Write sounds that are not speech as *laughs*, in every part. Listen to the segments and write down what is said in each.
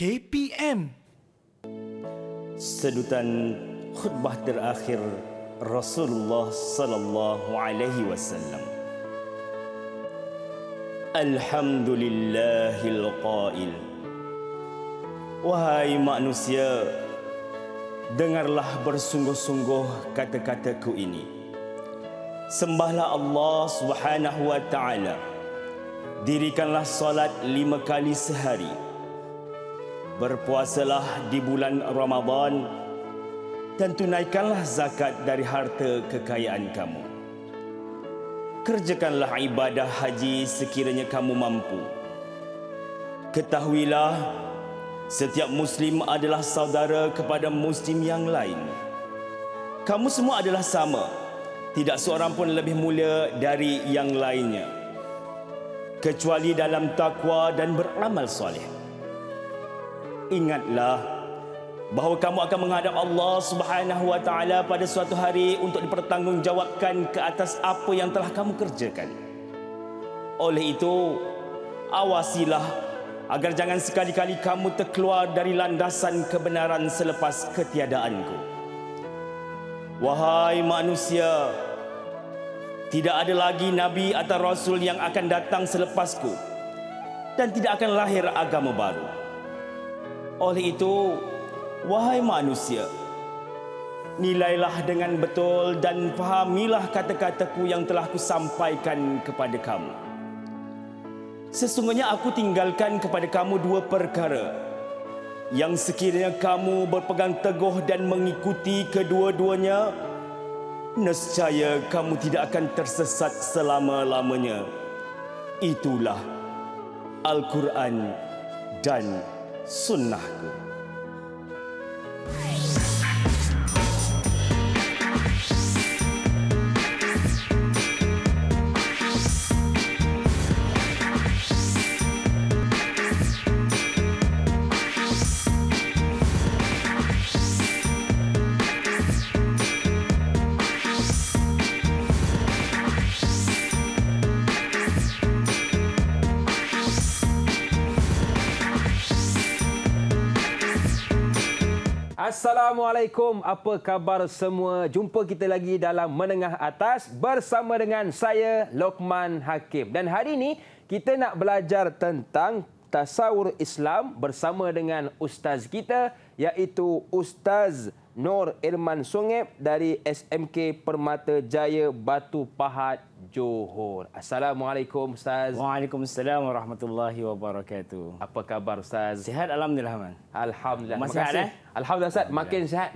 KPM. Sedutan khutbah terakhir Rasulullah sallallahu alaihi wasallam. Alhamdulillahil qail. Wahai manusia, dengarlah bersungguh-sungguh kata-kataku ini. Sembahlah Allah Subhanahu wa taala. Dirikanlah solat lima kali sehari. Berpuasalah di bulan Ramadhan dan tunaikanlah zakat dari harta kekayaan kamu. Kerjakanlah ibadah haji sekiranya kamu mampu. Ketahuilah setiap muslim adalah saudara kepada muslim yang lain. Kamu semua adalah sama. Tidak seorang pun lebih mulia dari yang lainnya. Kecuali dalam takwa dan beramal soleh ingatlah bahawa kamu akan menghadap Allah Subhanahu wa taala pada suatu hari untuk dipertanggungjawabkan ke atas apa yang telah kamu kerjakan. Oleh itu, awasilah agar jangan sekali-kali kamu terkeluar dari landasan kebenaran selepas ketiadaanku. Wahai manusia, tidak ada lagi nabi atau rasul yang akan datang selepasku dan tidak akan lahir agama baru. Oleh itu, wahai manusia, nilailah dengan betul dan fahamilah kata-kataku yang telah sampaikan kepada kamu. Sesungguhnya aku tinggalkan kepada kamu dua perkara. Yang sekiranya kamu berpegang teguh dan mengikuti kedua-duanya, nescaya kamu tidak akan tersesat selama-lamanya. Itulah Al-Quran dan Al-Quran. 顺那个。Assalamualaikum. Apa khabar semua? Jumpa kita lagi dalam Menengah Atas bersama dengan saya Lokman Hakim. Dan hari ini kita nak belajar tentang tasawur Islam bersama dengan ustaz kita iaitu Ustaz Nur Irman Songep dari SMK Permata Jaya Batu Pahat Johor. Assalamualaikum Ustaz. Waalaikumsalam warahmatullahi wabarakatuh. Apa khabar Ustaz? Sihat Alhamdulillah Man. Alhamdulillah. Masih kasih. eh? Alhamdulillah Ustaz, makin sihat.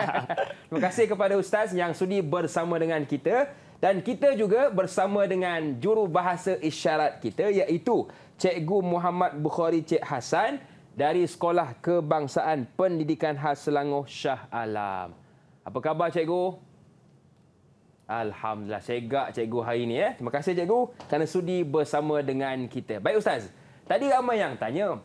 *laughs* Terima kasih kepada Ustaz yang sudi bersama dengan kita. Dan kita juga bersama dengan juru bahasa isyarat kita iaitu Cikgu Muhammad Bukhari Cik Hasan dari Sekolah Kebangsaan Pendidikan Khas Selangor Shah Alam. Apa khabar Cikgu? Alhamdulillah. Segak cikgu hari ini. Eh. Terima kasih cikgu kerana sudi bersama dengan kita. Baik Ustaz, tadi ramai yang tanya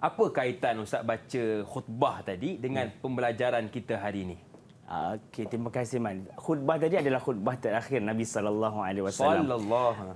apa kaitan Ustaz baca khutbah tadi dengan hmm. pembelajaran kita hari ini? Ah, okey, terima kasih Man. Khutbah tadi adalah khutbah terakhir Nabi sallallahu alaihi wasallam.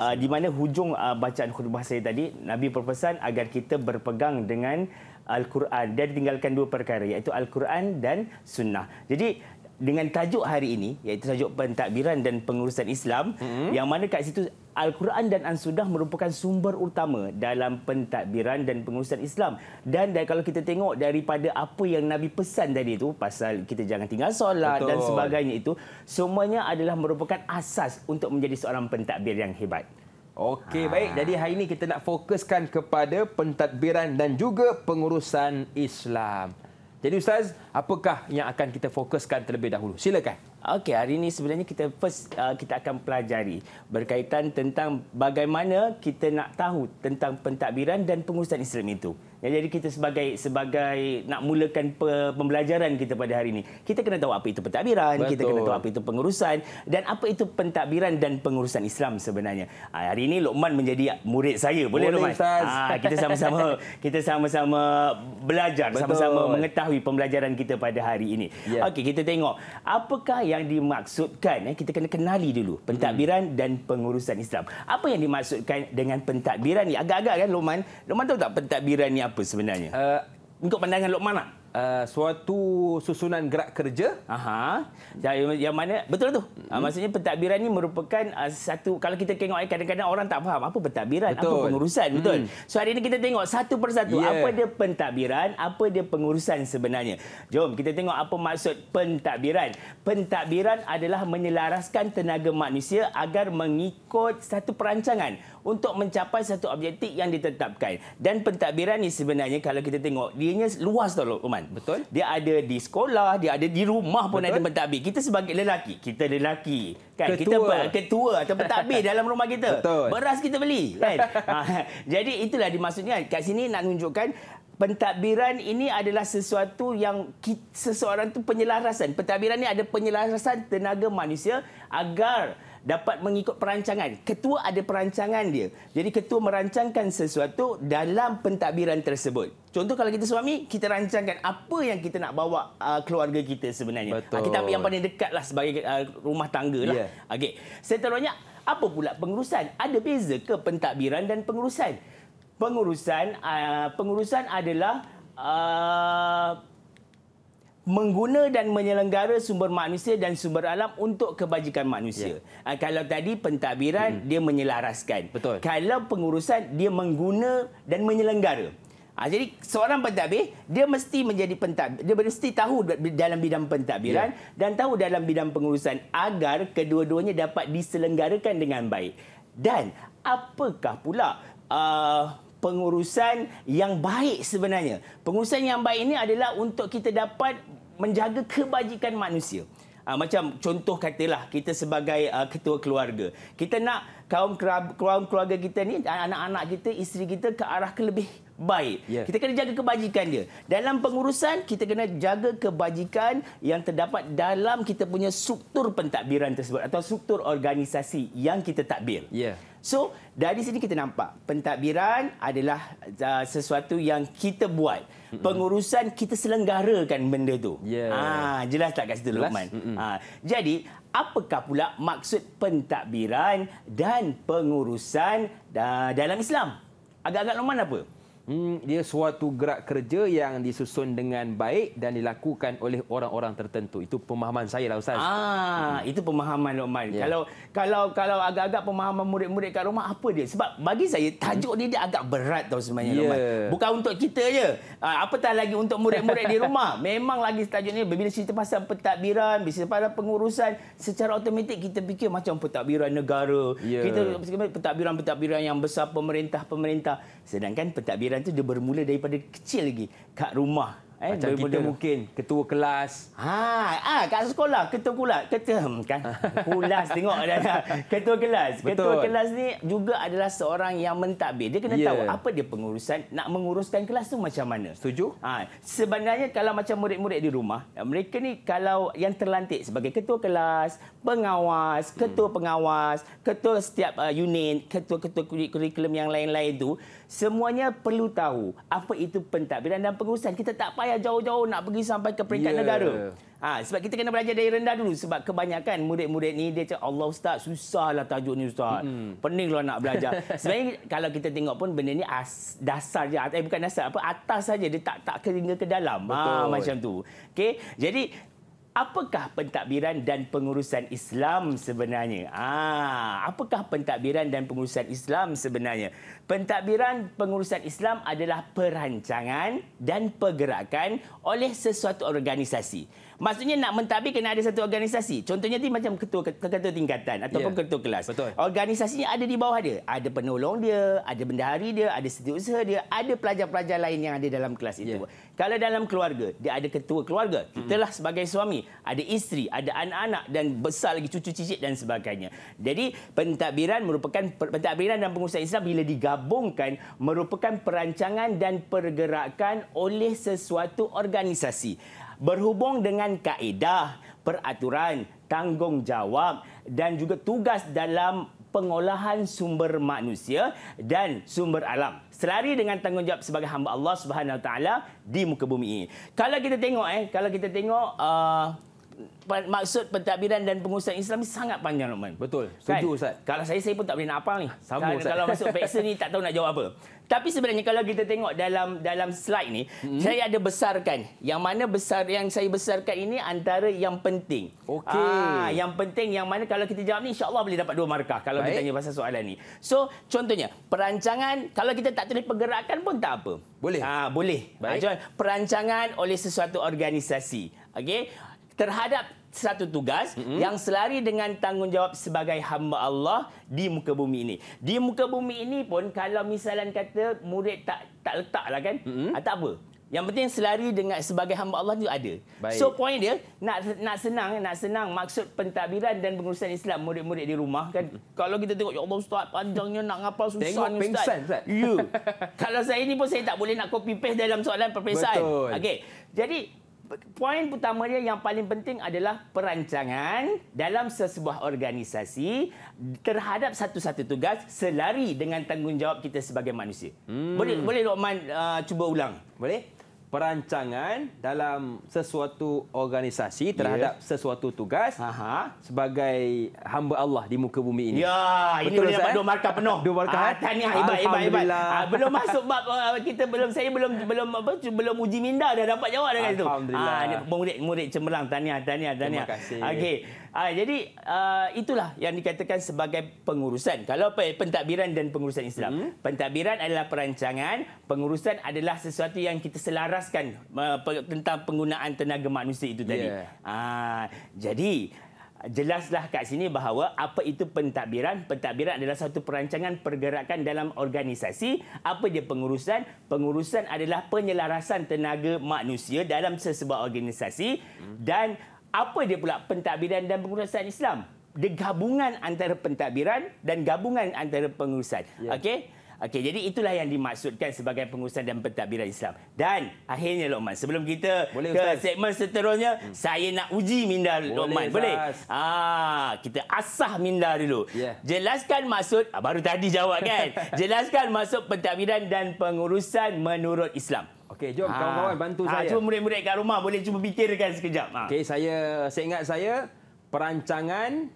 Ah, di mana hujung uh, bacaan khutbah saya tadi, Nabi berpesan agar kita berpegang dengan Al-Quran dan tinggalkan dua perkara iaitu Al-Quran dan sunnah. Jadi dengan tajuk hari ini iaitu tajuk pentadbiran dan pengurusan Islam mm-hmm. yang mana kat situ Al-Quran dan An-Sunnah merupakan sumber utama dalam pentadbiran dan pengurusan Islam dan, dan kalau kita tengok daripada apa yang Nabi pesan tadi itu pasal kita jangan tinggal solat Betul. dan sebagainya itu semuanya adalah merupakan asas untuk menjadi seorang pentadbir yang hebat. Okey ha. baik jadi hari ini kita nak fokuskan kepada pentadbiran dan juga pengurusan Islam. Jadi Ustaz, apakah yang akan kita fokuskan terlebih dahulu? Silakan. Okey, hari ini sebenarnya kita first uh, kita akan pelajari berkaitan tentang bagaimana kita nak tahu tentang pentadbiran dan pengurusan Islam itu. Ya, jadi kita sebagai sebagai nak mulakan pembelajaran kita pada hari ini, kita kena tahu apa itu pentadbiran, kita kena tahu apa itu pengurusan dan apa itu pentadbiran dan pengurusan Islam sebenarnya. Uh, hari ini Lokman menjadi murid saya. Boleh, Boleh Lokman? Ah, kita sama-sama *laughs* kita sama-sama belajar, sama-sama mengetahui pembelajaran kita pada hari ini. Yeah. Okey, kita tengok apakah yang dimaksudkan eh, kita kena kenali dulu pentadbiran hmm. dan pengurusan Islam. Apa yang dimaksudkan dengan pentadbiran ni? Agak-agak kan Loman, Loman tahu tak pentadbiran ni apa sebenarnya? Uh, untuk pandangan Lokman lah. Uh, suatu susunan gerak kerja. Aha. Ya, yang, yang mana betul tu? Mm-hmm. Maksudnya pentadbiran ni merupakan uh, satu kalau kita tengok eh, kadang-kadang orang tak faham apa pentadbiran, apa pengurusan, betul. Hmm. So hari ini kita tengok satu persatu yeah. apa dia pentadbiran, apa dia pengurusan sebenarnya. Jom kita tengok apa maksud pentadbiran. Pentadbiran adalah menyelaraskan tenaga manusia agar mengikut satu perancangan untuk mencapai satu objektif yang ditetapkan. Dan pentadbiran ini sebenarnya kalau kita tengok, dianya luas tau, Uman. Betul. Dia ada di sekolah, dia ada di rumah pun Betul. ada pentadbir. Kita sebagai lelaki, kita lelaki. Kan? Ketua. Kita ketua atau pentadbir *laughs* dalam rumah kita. Betul. Beras kita beli. Kan? *laughs* Ha, jadi itulah dimaksudnya. Kat sini nak tunjukkan Pentadbiran ini adalah sesuatu yang seseorang tu penyelarasan. Pentadbiran ini ada penyelarasan tenaga manusia agar dapat mengikut perancangan. Ketua ada perancangan dia. Jadi ketua merancangkan sesuatu dalam pentadbiran tersebut. Contoh kalau kita suami, kita rancangkan apa yang kita nak bawa uh, keluarga kita sebenarnya. Betul. Ah, kita ambil yang paling dekat lah sebagai uh, rumah tangga lah. Yeah. Okay. Seterusnya, apa pula pengurusan? Ada beza ke pentadbiran dan pengurusan? Pengurusan, uh, pengurusan adalah mengguna dan menyelenggara sumber manusia dan sumber alam untuk kebajikan manusia. Ya. Ha, kalau tadi pentadbiran hmm. dia menyelaraskan. Betul. Kalau pengurusan dia mengguna dan menyelenggara. Ha, jadi seorang pentadbir dia mesti menjadi pentadbir dia mesti tahu dalam bidang pentadbiran ya. dan tahu dalam bidang pengurusan agar kedua-duanya dapat diselenggarakan dengan baik. Dan apakah pula uh, pengurusan yang baik sebenarnya. Pengurusan yang baik ini adalah untuk kita dapat menjaga kebajikan manusia. Ha, macam contoh katalah kita sebagai uh, ketua keluarga. Kita nak kaum kaum keluarga kita ni ah, anak-anak kita, isteri kita ke arah ke lebih baik. Yeah. Kita kena jaga kebajikan dia. Dalam pengurusan kita kena jaga kebajikan yang terdapat dalam kita punya struktur pentadbiran tersebut atau struktur organisasi yang kita tadbir. Yeah. So, dari sini kita nampak pentadbiran adalah uh, sesuatu yang kita buat pengurusan kita selenggarakan benda tu. Yeah. Ah, jelas tak kat situ Luqman. Ah, jadi apakah pula maksud pentadbiran dan pengurusan dalam Islam? Agak-agak Luqman apa? Hmm, dia suatu gerak kerja yang disusun dengan baik dan dilakukan oleh orang-orang tertentu. Itu pemahaman saya lah ustaz. Ah, hmm. itu pemahaman Luqman. Yeah. Kalau kalau kalau agak-agak pemahaman murid-murid kat rumah apa dia? Sebab bagi saya tajuk hmm. ni dia agak berat tau sebenarnya yeah. Luqman. Bukan untuk kita je. Ah, apatah lagi untuk murid-murid di rumah. *laughs* Memang lagi tajuk ni bila cerita pasal pentadbiran, bila cerita pasal pengurusan secara automatik kita fikir macam pentadbiran negara. Yeah. Kita pentadbiran-pentadbiran yang besar pemerintah-pemerintah sedangkan pentadbiran pemikiran tu dia bermula daripada kecil lagi kat rumah eh macam daripada... kita mungkin ketua kelas ha ah ha, kat sekolah ketua kulat ketua hmm, kan kulas *laughs* tengok dah ketua kelas Betul. ketua kelas ni juga adalah seorang yang mentadbir dia kena yeah. tahu apa dia pengurusan nak menguruskan kelas tu macam mana setuju ha sebenarnya kalau macam murid-murid di rumah eh, mereka ni kalau yang terlantik sebagai ketua kelas pengawas hmm. ketua hmm. pengawas ketua setiap uh, unit ketua-ketua kurikulum yang lain-lain tu semuanya perlu tahu apa itu pentadbiran dan pengurusan. Kita tak payah jauh-jauh nak pergi sampai ke peringkat yeah. negara. Ha, sebab kita kena belajar dari rendah dulu. Sebab kebanyakan murid-murid ni dia cakap, Allah Ustaz, susahlah tajuk ni Ustaz. Hmm. Peninglah nak belajar. *laughs* Sebenarnya kalau kita tengok pun benda ni as, dasar je. Eh, bukan dasar, apa atas saja. Dia tak tak keringa ke dalam. Ha, macam tu. Okay? Jadi apakah pentadbiran dan pengurusan Islam sebenarnya? Ah, apakah pentadbiran dan pengurusan Islam sebenarnya? Pentadbiran pengurusan Islam adalah perancangan dan pergerakan oleh sesuatu organisasi. Maksudnya nak mentadbir kena ada satu organisasi. Contohnya dia macam ketua ketua tingkatan atau yeah. ketua kelas. Betul. Organisasinya ada di bawah dia. Ada penolong dia, ada bendahari dia, ada setiausaha dia, ada pelajar-pelajar lain yang ada dalam kelas itu. Ya. Kalau dalam keluarga, dia ada ketua keluarga. Kita lah sebagai suami, ada isteri, ada anak-anak dan besar lagi cucu cicit dan sebagainya. Jadi pentadbiran merupakan pentadbiran dan pengusaha Islam bila digabungkan merupakan perancangan dan pergerakan oleh sesuatu organisasi berhubung dengan kaedah, peraturan, tanggungjawab dan juga tugas dalam pengolahan sumber manusia dan sumber alam selari dengan tanggungjawab sebagai hamba Allah Subhanahu taala di muka bumi ini. Kalau kita tengok eh kalau kita tengok uh, maksud pentadbiran dan pengurusan Islam ni sangat panjang Luqman. Betul. Kan? Setuju kan? Kalau saya saya pun tak boleh nak apa ni. Sama kan? Ustaz. Kalau masuk peksa ni tak tahu nak jawab apa. Tapi sebenarnya kalau kita tengok dalam dalam slide ni, mm-hmm. saya ada besarkan. Yang mana besar yang saya besarkan ini antara yang penting. Okey. Ah, yang penting yang mana kalau kita jawab ni insya-Allah boleh dapat dua markah kalau Baik. kita tanya pasal soalan ni. So, contohnya, perancangan kalau kita tak tulis pergerakan pun tak apa. Boleh. Ah, boleh. Ah, Baik. Ah, perancangan oleh sesuatu organisasi. Okey terhadap satu tugas mm -hmm. yang selari dengan tanggungjawab sebagai hamba Allah di muka bumi ini. Di muka bumi ini pun kalau misalan kata murid tak tak letaklah kan, mm -hmm. tak apa. Yang penting selari dengan sebagai hamba Allah itu ada. Baik. So point dia nak nak senang nak senang maksud pentadbiran dan pengurusan Islam murid-murid di rumah kan. Kalau kita tengok ya Allah ustaz panjangnya nak ngapa susah tengok ustaz. Pengsan, ustaz. You. Ya. *laughs* Kalau saya ini pun saya tak boleh nak copy paste dalam soalan perpisahan. Okey. Jadi poin utama dia yang paling penting adalah perancangan dalam sesebuah organisasi terhadap satu-satu tugas selari dengan tanggungjawab kita sebagai manusia. Hmm. Boleh boleh Lokman uh, cuba ulang? Boleh? perancangan dalam sesuatu organisasi terhadap yeah. sesuatu tugas Aha. sebagai hamba Allah di muka bumi ini. Ya, Betul ini dapat dua eh? markah penuh. Dua markah. Ah, eh? tahniah hebat hebat hebat. Ah, belum masuk bab uh, kita belum saya belum belum apa belum uji minda dah dapat jawab dengan itu. Alhamdulillah. Ah, murid-murid cemerlang tahniah tahniah tahniah. Terima kasih. Okey. Ha, jadi uh, itulah yang dikatakan sebagai pengurusan. Kalau apa, pentadbiran dan pengurusan Islam. Hmm. Pentadbiran adalah perancangan, pengurusan adalah sesuatu yang kita selaraskan uh, tentang penggunaan tenaga manusia itu tadi. Yeah. Ha, jadi jelaslah kat sini bahawa apa itu pentadbiran? Pentadbiran adalah satu perancangan pergerakan dalam organisasi. Apa dia pengurusan? Pengurusan adalah penyelarasan tenaga manusia dalam sesebuah organisasi hmm. dan apa dia pula pentadbiran dan pengurusan Islam? Dia gabungan antara pentadbiran dan gabungan antara pengurusan. Ya. Okey? Okey, jadi itulah yang dimaksudkan sebagai pengurusan dan pentadbiran Islam. Dan akhirnya Lokman, sebelum kita Boleh, ke Ustaz. segmen seterusnya, hmm. saya nak uji minda Lokman. Boleh? Ah, kita asah minda dulu. Yeah. Jelaskan maksud, ah, baru tadi jawab kan? *laughs* Jelaskan maksud pentadbiran dan pengurusan menurut Islam. Okey, jom ah. kawan-kawan bantu ha, saya. Cuma murid-murid kat rumah boleh cuba fikirkan sekejap. Ha. Okey, saya, saya ingat saya, perancangan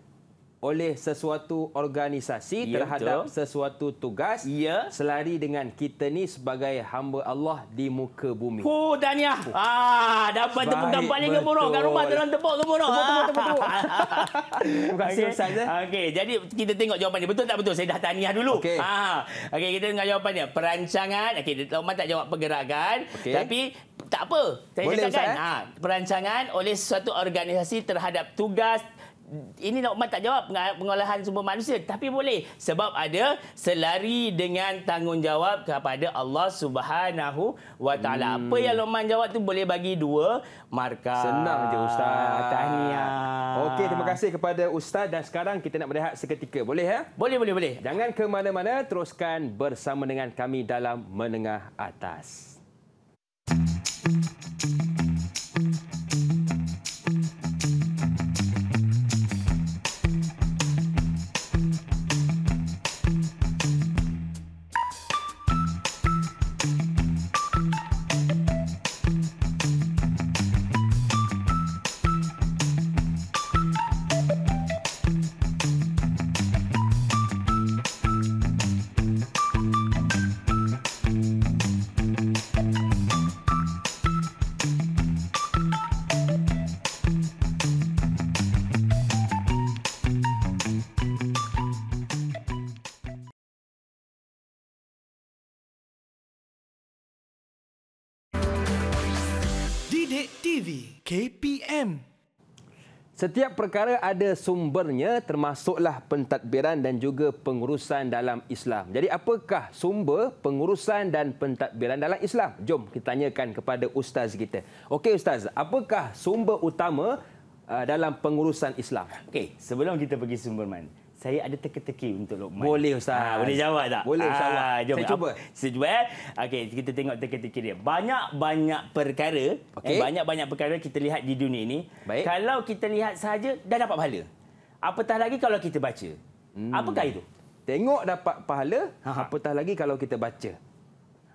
oleh sesuatu organisasi ya, terhadap betul. sesuatu tugas ya. selari dengan kita ni sebagai hamba Allah di muka bumi. Hu Dania. Oh. Ah dapat tepuk gambarnya ke gemuruh. kan rumah dalam tepuk gemuruh. buruk. Tepuk tepuk tepuk. *laughs* Eh? Okey jadi kita tengok jawapan dia betul tak betul saya dah tanya dulu. Okay. Ha ah. okey kita tengok jawapannya perancangan okey Roman tak jawab pergerakan okay. tapi tak apa. Saya Boleh, cakapkan. Ustaz, ha, perancangan oleh sesuatu organisasi terhadap tugas ini nak tak jawab pengolahan semua manusia tapi boleh sebab ada selari dengan tanggungjawab kepada Allah Subhanahu wa taala. Hmm. Apa yang Luqman jawab tu boleh bagi dua markah. Senang je ustaz. Tahniah. Ah. Okey terima kasih kepada ustaz dan sekarang kita nak berehat seketika. Boleh ya? Boleh boleh boleh. Jangan ke mana-mana teruskan bersama dengan kami dalam menengah atas. Setiap perkara ada sumbernya termasuklah pentadbiran dan juga pengurusan dalam Islam. Jadi apakah sumber pengurusan dan pentadbiran dalam Islam? Jom kita tanyakan kepada ustaz kita. Okey ustaz, apakah sumber utama uh, dalam pengurusan Islam? Okey, sebelum kita pergi sumber mana? saya ada teka-teki untuk Lokman. Boleh Ustaz. Ha, boleh jawab tak? Boleh Ustaz. Ha, jom. Saya cuba. Saya cuba. Eh? Okey, kita tengok teka-teki dia. Banyak-banyak perkara. Okay. Eh, banyak-banyak perkara kita lihat di dunia ini. Baik. Kalau kita lihat sahaja, dah dapat pahala. Apatah lagi kalau kita baca. Hmm. Apakah itu? Tengok dapat pahala, Ha-ha. apatah lagi kalau kita baca.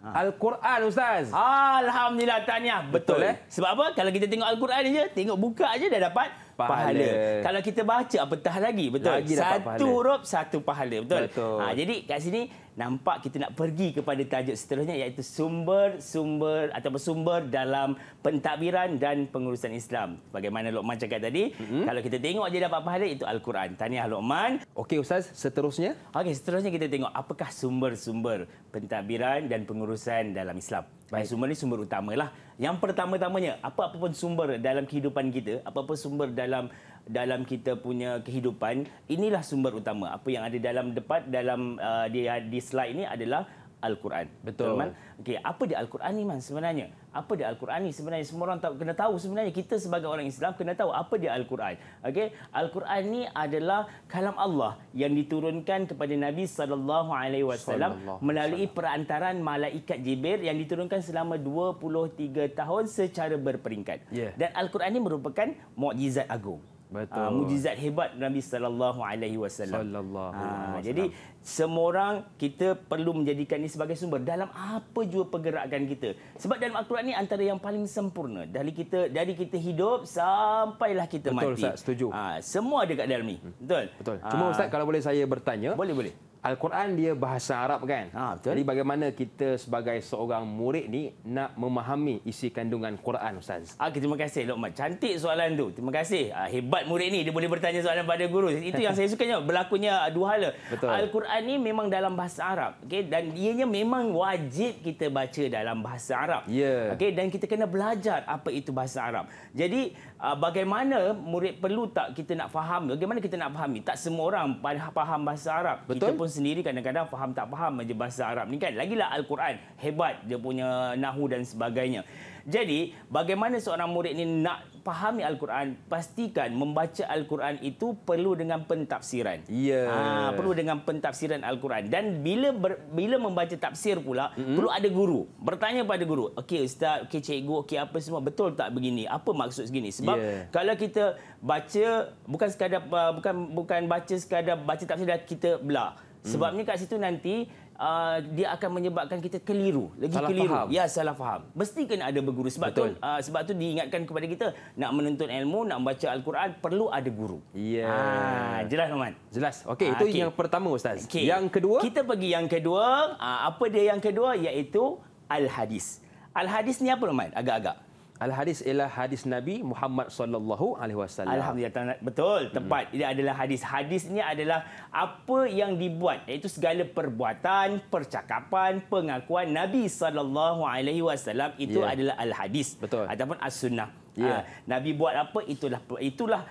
Ha. Al-Quran ustaz. Alhamdulillah tahniah. Betul, Betul eh? Sebab apa? Kalau kita tengok Al-Quran je, tengok buka aja dah dapat pahala. pahala. Kalau kita baca apatah lagi, betul. Lagi satu huruf satu pahala, betul. betul. Ha jadi kat sini nampak kita nak pergi kepada tajuk seterusnya iaitu sumber-sumber atau bersumber dalam pentadbiran dan pengurusan Islam. Bagaimana Luqman cakap tadi, mm-hmm. kalau kita tengok dia dapat pahala itu Al-Quran. Tahniah Luqman. Okey ustaz, seterusnya? Okey, seterusnya kita tengok apakah sumber-sumber pentadbiran dan pengurusan dalam Islam. Baik, sumber ni sumber utamalah. Yang pertama-tamanya, apa-apa pun sumber dalam kehidupan kita, apa-apa sumber dalam dalam kita punya kehidupan, inilah sumber utama. Apa yang ada dalam depan dalam uh, di di slide ini adalah Al-Quran. Betul. Teman. Okey, apa dia Al-Quran ni man sebenarnya? Apa dia Al-Quran ni sebenarnya? Semua orang tahu kena tahu sebenarnya kita sebagai orang Islam kena tahu apa dia Al-Quran. Okey, Al-Quran ni adalah kalam Allah yang diturunkan kepada Nabi sallallahu alaihi wasallam melalui perantaran malaikat Jibril yang diturunkan selama 23 tahun secara berperingkat. Yeah. Dan Al-Quran ni merupakan mukjizat agung. Betul. Uh, mujizat hebat Nabi sallallahu alaihi wasallam. Sallallahu ah, alaihi wasallam. Jadi semua orang kita perlu menjadikan ini sebagai sumber dalam apa jua pergerakan kita. Sebab dalam Al-Quran ni antara yang paling sempurna dari kita dari kita hidup sampailah kita Betul, mati. Betul Ustaz, setuju. Uh, semua ada kat dalam ni. Hmm. Betul. Betul. Cuma Ustaz kalau boleh saya bertanya. Boleh boleh. Al-Quran dia bahasa Arab kan? Ha, betul. Jadi bagaimana kita sebagai seorang murid ni nak memahami isi kandungan Quran Ustaz? Ah, okay, terima kasih Luqman. Cantik soalan tu. Terima kasih. Ah, hebat murid ni. Dia boleh bertanya soalan pada guru. Itu yang saya sukanya. Berlakunya dua hal. Betul. Al-Quran ni memang dalam bahasa Arab. Okay? Dan ianya memang wajib kita baca dalam bahasa Arab. Yeah. Okay? Dan kita kena belajar apa itu bahasa Arab. Jadi Ah, bagaimana murid perlu tak kita nak faham bagaimana kita nak fahami tak semua orang faham bahasa Arab Betul? kita pun sendiri kadang-kadang faham tak faham aja bahasa Arab ni kan lagilah al-Quran hebat dia punya nahu dan sebagainya jadi bagaimana seorang murid ni nak memahami Al-Quran, pastikan membaca Al-Quran itu perlu dengan pentafsiran. Ya. Yes. Ah, perlu dengan pentafsiran Al-Quran. Dan bila ber, bila membaca tafsir pula, mm-hmm. perlu ada guru. Bertanya pada guru. Okey Ustaz, okey cikgu, okey apa semua. Betul tak begini? Apa maksud segini? Sebab yeah. kalau kita baca, bukan sekadar, bukan bukan baca sekadar baca tafsir dah kita belah. Mm. Sebabnya kat situ nanti uh, dia akan menyebabkan kita keliru lagi salah keliru faham. ya salah faham mesti kena ada beguru sebab Betul. tu uh, sebab tu diingatkan kepada kita nak menuntut ilmu nak baca al-Quran perlu ada guru ya yeah. ha, jelas Norman jelas okey ah, itu okay. yang pertama ustaz okay. yang kedua kita pergi yang kedua uh, apa dia yang kedua iaitu al-hadis al-hadis ni apa Norman agak-agak Al hadis ialah hadis Nabi Muhammad sallallahu alaihi wasallam. Alhamdulillah betul tepat. Ini adalah hadis. Hadis ini adalah apa yang dibuat iaitu segala perbuatan, percakapan, pengakuan Nabi sallallahu alaihi wasallam itu yeah. adalah al hadis ataupun as sunnah. Yeah. Ya. Nabi buat apa itulah itulah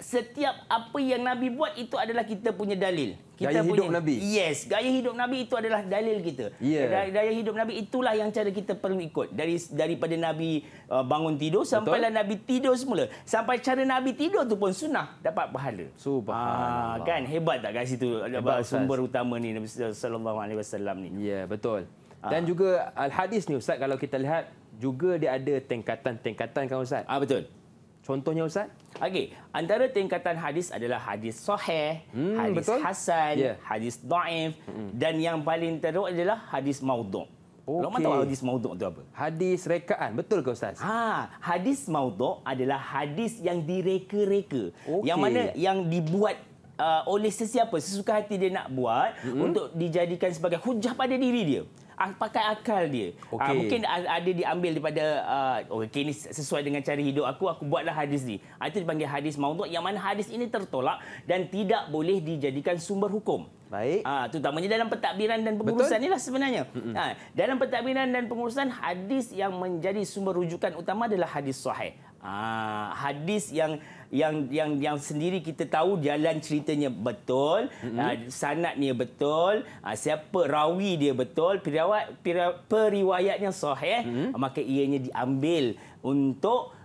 setiap apa yang Nabi buat itu adalah kita punya dalil. Kita gaya hidup punya, Nabi. Yes, gaya hidup Nabi itu adalah dalil kita. Yeah. Gaya, gaya hidup Nabi itulah yang cara kita perlu ikut. Dari daripada Nabi uh, bangun tidur sampai Nabi tidur semula. Sampai cara Nabi tidur tu pun sunnah dapat pahala. Subhanallah. Ah, kan hebat tak kat situ hebat, sumber Ustaz. utama ni Nabi sallallahu alaihi wasallam ni. Ya, yeah, betul. Ah. Dan ah. juga al-hadis ni Ustaz kalau kita lihat juga dia ada tingkatan-tingkatan kan Ustaz? Ah betul. Contohnya Ustaz? Okey, antara tingkatan hadis adalah hadis sahih, hmm, hadis betul? hasan, yeah. hadis daif hmm. dan yang paling teruk adalah hadis maudhu'. Okay. Lama tahu hadis maudhu' itu apa? Hadis rekaan, betul ke Ustaz? Ha, hadis maudhu' adalah hadis yang direka-reka. Okay. Yang mana yang dibuat Uh, oleh sesiapa sesuka hati dia nak buat mm -hmm. untuk dijadikan sebagai hujah pada diri dia pakai akal dia. Ah, okay. Uh, mungkin ada diambil daripada uh, okay ini sesuai dengan cara hidup aku aku buatlah hadis ni. Ah, itu dipanggil hadis maudhu yang mana hadis ini tertolak dan tidak boleh dijadikan sumber hukum. Baik. Ah uh, terutamanya dalam pentadbiran dan pengurusan Betul? inilah sebenarnya. Ha, dalam pentadbiran dan pengurusan hadis yang menjadi sumber rujukan utama adalah hadis sahih. Ah uh, hadis yang yang yang yang sendiri kita tahu jalan ceritanya betul, mm-hmm. Ah, sanadnya betul, ah, siapa rawi dia betul, periwayat periwayatnya sahih, mm-hmm. Ah, maka ianya diambil untuk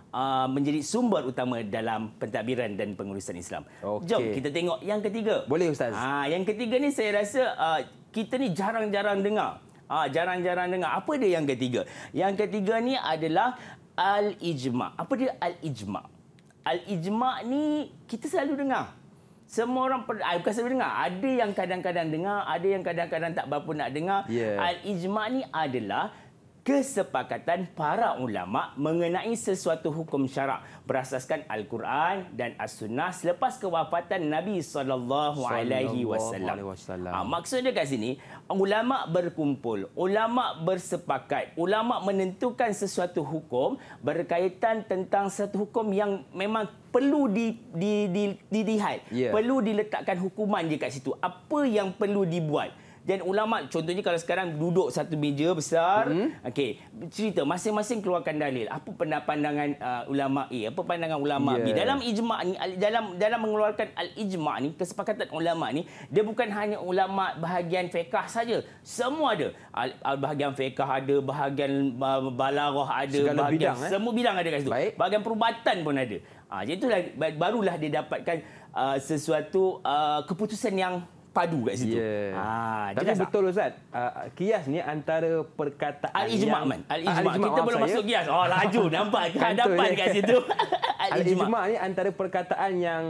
menjadi sumber utama dalam pentadbiran dan pengurusan Islam. Okay. Jom kita tengok yang ketiga. Boleh ustaz. Uh, yang ketiga ni saya rasa kita ni jarang-jarang dengar. Ah uh, jarang-jarang dengar. Apa dia yang ketiga? Yang ketiga ni adalah al-ijma. Apa dia al-ijma? Al-Ijma' ni kita selalu dengar. Semua orang, ah, bukan selalu dengar. Ada yang kadang-kadang dengar, ada yang kadang-kadang tak berapa nak dengar. Yeah. Al-Ijma' ni adalah kesepakatan para ulama mengenai sesuatu hukum syarak berasaskan al-Quran dan as-Sunnah selepas kewafatan Nabi sallallahu alaihi wasallam. Ha, maksudnya kat sini ulama berkumpul, ulama bersepakat, ulama menentukan sesuatu hukum berkaitan tentang satu hukum yang memang perlu di di dilihat, di, di, yeah. perlu diletakkan hukuman je kat situ. Apa yang perlu dibuat? dan ulama contohnya kalau sekarang duduk satu meja besar hmm. okey cerita masing-masing keluarkan dalil apa pandangan uh, ulama A apa pandangan ulama yeah. B dalam ijma ni dalam dalam mengeluarkan al ijma ni kesepakatan ulama ni dia bukan hanya ulama bahagian fiqh saja semua ada al, al bahagian fiqh ada bahagian uh, balaghah ada Segala bahagian bidang, eh? semua bidang ada kat situ Baik. bahagian perubatan pun ada ah ha, itulah barulah dia dapatkan uh, sesuatu uh, keputusan yang padu kat situ. Yeah. Ha, Tapi betul tak? Ustaz. Uh, kias ni antara perkataan Al-Ijma' yang... Al-Ijma'. al Kita belum masuk kias. Oh, laju. *laughs* Nampak ke hadapan kat situ. *laughs* Al-Ijma'. ni antara perkataan yang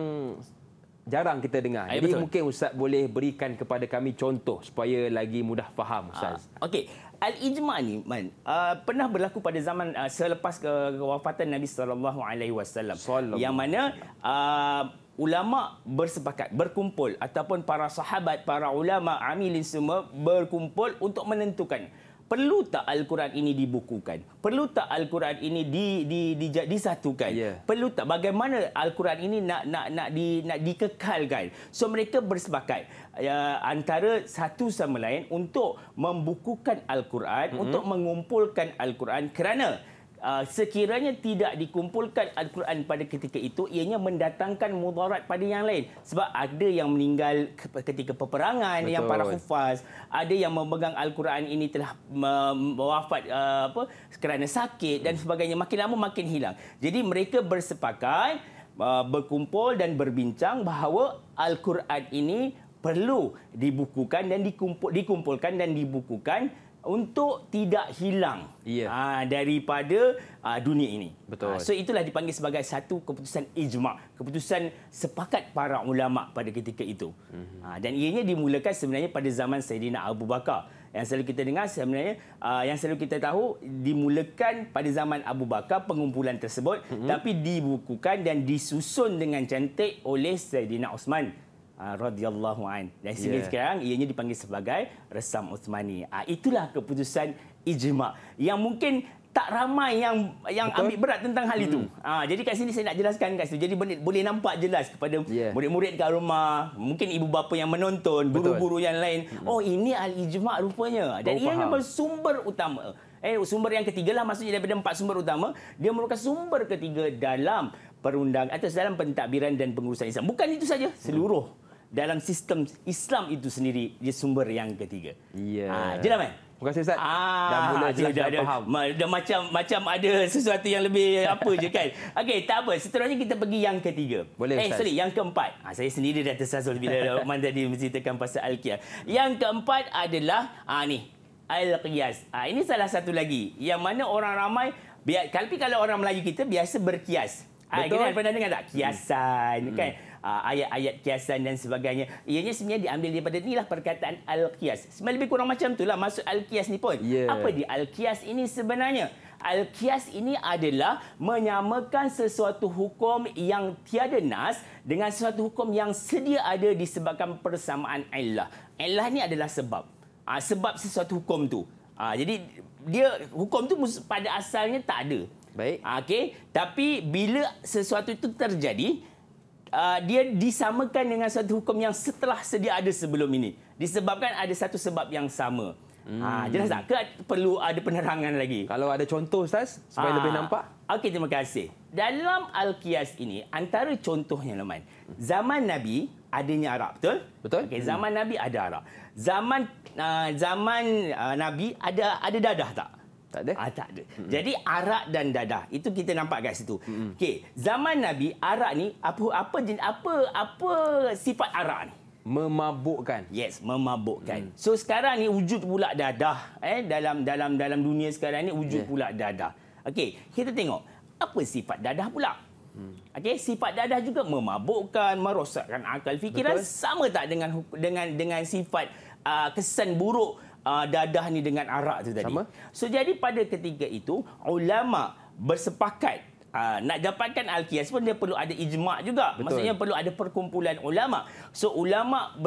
jarang kita dengar. Ay, ya, Jadi betul. mungkin Ustaz boleh berikan kepada kami contoh supaya lagi mudah faham Ustaz. Ha. Okey. Al-Ijma ni man uh, pernah berlaku pada zaman uh, selepas kewafatan Nabi sallallahu alaihi wasallam. Yang mana uh, ulama bersepakat berkumpul ataupun para sahabat para ulama amilin semua berkumpul untuk menentukan perlu tak al-Quran ini dibukukan perlu tak al-Quran ini di, di, di, di disatukan yeah. perlu tak bagaimana al-Quran ini nak nak nak di nak dikekalkan so mereka bersepakat uh, antara satu sama lain untuk membukukan al-Quran mm-hmm. untuk mengumpulkan al-Quran kerana uh, sekiranya tidak dikumpulkan Al-Quran pada ketika itu ianya mendatangkan mudarat pada yang lain sebab ada yang meninggal ketika peperangan Betul. yang para hufaz ada yang memegang Al-Quran ini telah mewafat uh, apa kerana sakit dan sebagainya makin lama makin hilang jadi mereka bersepakat uh, berkumpul dan berbincang bahawa Al-Quran ini perlu dibukukan dan dikumpul, dikumpulkan dan dibukukan untuk tidak hilang yeah. aa, daripada aa, ah, dunia ini. Betul. Aa, ah, so itulah dipanggil sebagai satu keputusan ijma, keputusan sepakat para ulama pada ketika itu. Mm-hmm. Aa, ah, dan ianya dimulakan sebenarnya pada zaman Sayyidina Abu Bakar. Yang selalu kita dengar sebenarnya aa, yang selalu kita tahu dimulakan pada zaman Abu Bakar pengumpulan tersebut mm-hmm. tapi dibukukan dan disusun dengan cantik oleh Sayyidina Osman. Ah, radhiyallahu an. Dan sehingga yeah. sekarang ianya dipanggil sebagai Resam Uthmani. Uh, ah, itulah keputusan ijma' yang mungkin tak ramai yang yang Betul? ambil berat tentang hal hmm. itu. Ah, ha, jadi kat sini saya nak jelaskan kat sini. Jadi boleh, boleh nampak jelas kepada yeah. murid-murid kat rumah, mungkin ibu bapa yang menonton, guru-guru yang lain. Hmm. Oh, ini al-ijma' rupanya. Dan Baru oh, ia faham. memang sumber utama. Eh, sumber yang ketiga lah maksudnya daripada empat sumber utama. Dia merupakan sumber ketiga dalam perundang atau dalam pentadbiran dan pengurusan Islam. Bukan itu saja, seluruh. Hmm dalam sistem Islam itu sendiri dia sumber yang ketiga. Ya. Yeah. Ah, kan? Terima kasih Ustaz. Ah, dah mula jelas dah, dah, faham. Ma, dah macam macam ada sesuatu yang lebih apa je kan. *laughs* Okey, tak apa. Seterusnya kita pergi yang ketiga. Boleh, eh, Ustaz. sorry, yang keempat. Ah, saya sendiri dah tersasul bila *laughs* Man tadi menceritakan pasal Al-Qiyas. Yang keempat adalah ah, ni. Al-Qiyas. Ah, ini salah satu lagi. Yang mana orang ramai, biar, kalau orang Melayu kita biasa berkias. Ah, Betul. kita pernah dengar tak? Hmm. Kiasan. Hmm. Kan? Hmm uh, ayat-ayat kiasan dan sebagainya. Ianya sebenarnya diambil daripada inilah perkataan Al-Qiyas. Sebenarnya lebih kurang macam itulah maksud Al-Qiyas ni pun. Yeah. Apa di Al-Qiyas ini sebenarnya? Al-Qiyas ini adalah menyamakan sesuatu hukum yang tiada nas dengan sesuatu hukum yang sedia ada disebabkan persamaan Allah. Allah ni adalah sebab. Ha, sebab sesuatu hukum tu. Ha, jadi dia hukum tu pada asalnya tak ada. Baik. Ah, okay. tapi bila sesuatu itu terjadi, uh, dia disamakan dengan satu hukum yang setelah sedia ada sebelum ini disebabkan ada satu sebab yang sama. Hmm. Ha jelas tak ke perlu ada penerangan lagi? Kalau ada contoh ustaz supaya ha. lebih ah, nampak. Okey terima kasih. Dalam al-qiyas ini antara contohnya Leman. Zaman Nabi adanya Arab betul? Betul. Okey hmm. zaman hmm. Nabi ada Arab. Zaman uh, zaman uh, Nabi ada ada dadah tak? Tak ada? Ah, tak ada. Mm -hmm. Jadi arak dan dadah. Itu kita nampak kat situ. Mm -hmm. Okey, zaman Nabi arak ni apa apa jenis apa apa sifat arak ni? memabukkan. Yes, memabukkan. Hmm. So sekarang ni wujud pula dadah eh dalam dalam dalam dunia sekarang ni wujud yeah. pula dadah. Okey, kita tengok apa sifat dadah pula. Hmm. Okey, sifat dadah juga memabukkan, merosakkan akal fikiran Betul. sama tak dengan dengan dengan sifat uh, kesan buruk uh, dadah ni dengan arak tu tadi. Sama. So jadi pada ketika itu ulama bersepakat Uh, nak dapatkan Al-Qiyas pun dia perlu ada ijma' juga. Betul. Maksudnya perlu ada perkumpulan ulama'. So ulama'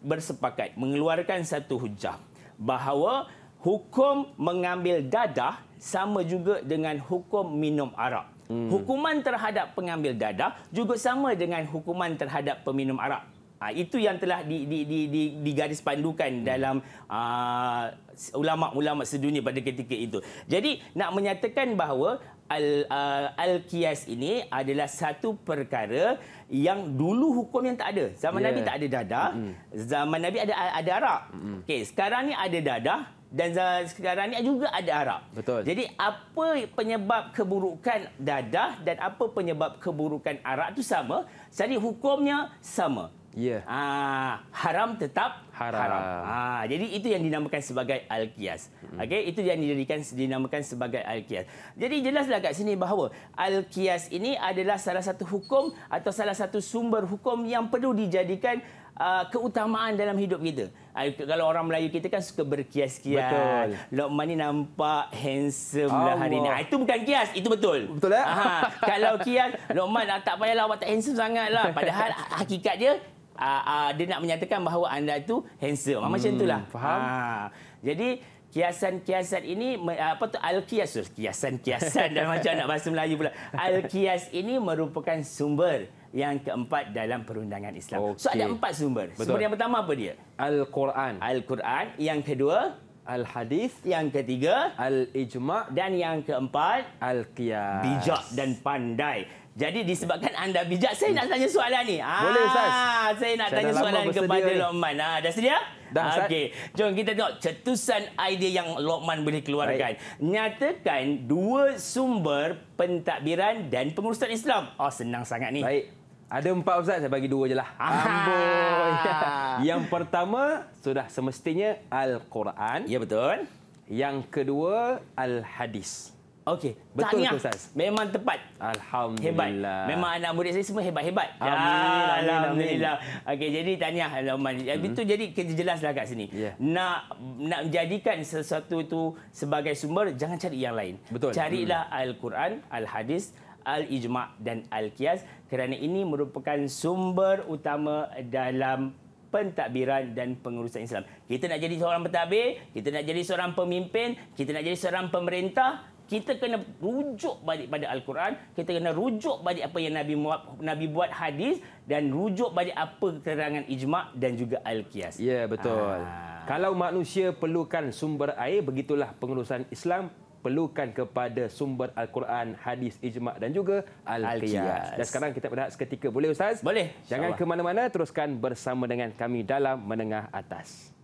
bersepakat mengeluarkan satu hujah. Bahawa hukum mengambil dadah sama juga dengan hukum minum arak. Hmm. Hukuman terhadap pengambil dadah juga sama dengan hukuman terhadap peminum arak. Uh, itu yang telah di, di, di, di, digaris pandukan hmm. dalam uh, ah, ulama-ulama sedunia pada ketika itu. Jadi nak menyatakan bahawa al uh, ah, al qiyas ini adalah satu perkara yang dulu hukum yang tak ada. Zaman yeah. Nabi ya. tak ada dadah. Mm-hmm. Zaman Nabi ada ada arak. Mm-hmm. Okey, sekarang ni ada dadah dan sekarang ni juga ada arak. Betul. Jadi apa penyebab keburukan dadah dan apa penyebab keburukan arak tu sama? Jadi hukumnya sama. Yeah. Ya. Aa, haram tetap haram. haram. Aa, ah, jadi itu yang dinamakan sebagai al-qiyas. Mm. Okey, itu yang dijadikan dinamakan sebagai al-qiyas. Jadi jelaslah kat sini bahawa al-qiyas ini adalah salah satu hukum atau salah satu sumber hukum yang perlu dijadikan Uh, keutamaan dalam hidup kita. Uh, kalau orang Melayu kita kan suka berkias-kias. Betul. Lokman ni nampak handsome lah hari ni. Uh, itu bukan kias, itu betul. Betul eh? Uh, kalau kias, Lokman tak payahlah awak tak handsome sangat lah. Padahal hakikat dia, uh, uh, dia nak menyatakan bahawa anda itu handsome. Ah, hmm, macam itulah. Faham? Uh, jadi kiasan-kiasan ini apa tu al-qiyas kiasan-kiasan *laughs* dan macam nak bahasa Melayu pula. Al-qiyas ini merupakan sumber yang keempat dalam perundangan Islam. Okay. So ada empat sumber. Betul. Sumber yang pertama apa dia? Al-Quran. Al-Quran, yang kedua al hadis yang ketiga al ijma dan yang keempat al qiyas bijak dan pandai jadi disebabkan anda bijak, saya nak tanya soalan ni. Ah, boleh, Ustaz. Ah, saya nak saya tanya soalan kepada Lokman. Ah, dah sedia? Dah, Ustaz. Okay. Jom kita tengok cetusan idea yang Lokman boleh keluarkan. Baik. Nyatakan dua sumber pentadbiran dan pengurusan Islam. Oh, senang sangat ni. Baik. Ada empat Ustaz, saya bagi dua je lah. Amboi. *laughs* yang pertama, sudah semestinya Al-Quran. Ya, betul. Yang kedua, Al-Hadis. Okey, betul Tahniah. ke Ustaz? Memang tepat. Alhamdulillah. Hebat. Memang anak murid saya semua hebat-hebat. Alhamdulillah. Ya, Alhamdulillah. Okey, jadi tanya Alman. Mm -hmm. Itu jadi kita jelaslah kat sini. Yeah. Nak nak menjadikan sesuatu itu sebagai sumber, jangan cari yang lain. Betul. Carilah -hmm. Al-Quran, Al-Hadis, Al-Ijma' dan Al-Qiyas kerana ini merupakan sumber utama dalam pentadbiran dan pengurusan Islam. Kita nak jadi seorang pentadbir, kita nak jadi seorang pemimpin, kita nak jadi seorang pemerintah, kita kena rujuk balik pada al-Quran kita kena rujuk balik apa yang nabi nabi buat hadis dan rujuk balik apa keterangan ijma dan juga al-qiyas ya yeah, betul Aa. Ah. kalau manusia perlukan sumber air begitulah pengurusan Islam perlukan kepada sumber al-Quran hadis ijma dan juga al-qiyas dan sekarang kita berehat seketika boleh ustaz boleh jangan Insya'Allah. ke mana-mana teruskan bersama dengan kami dalam menengah atas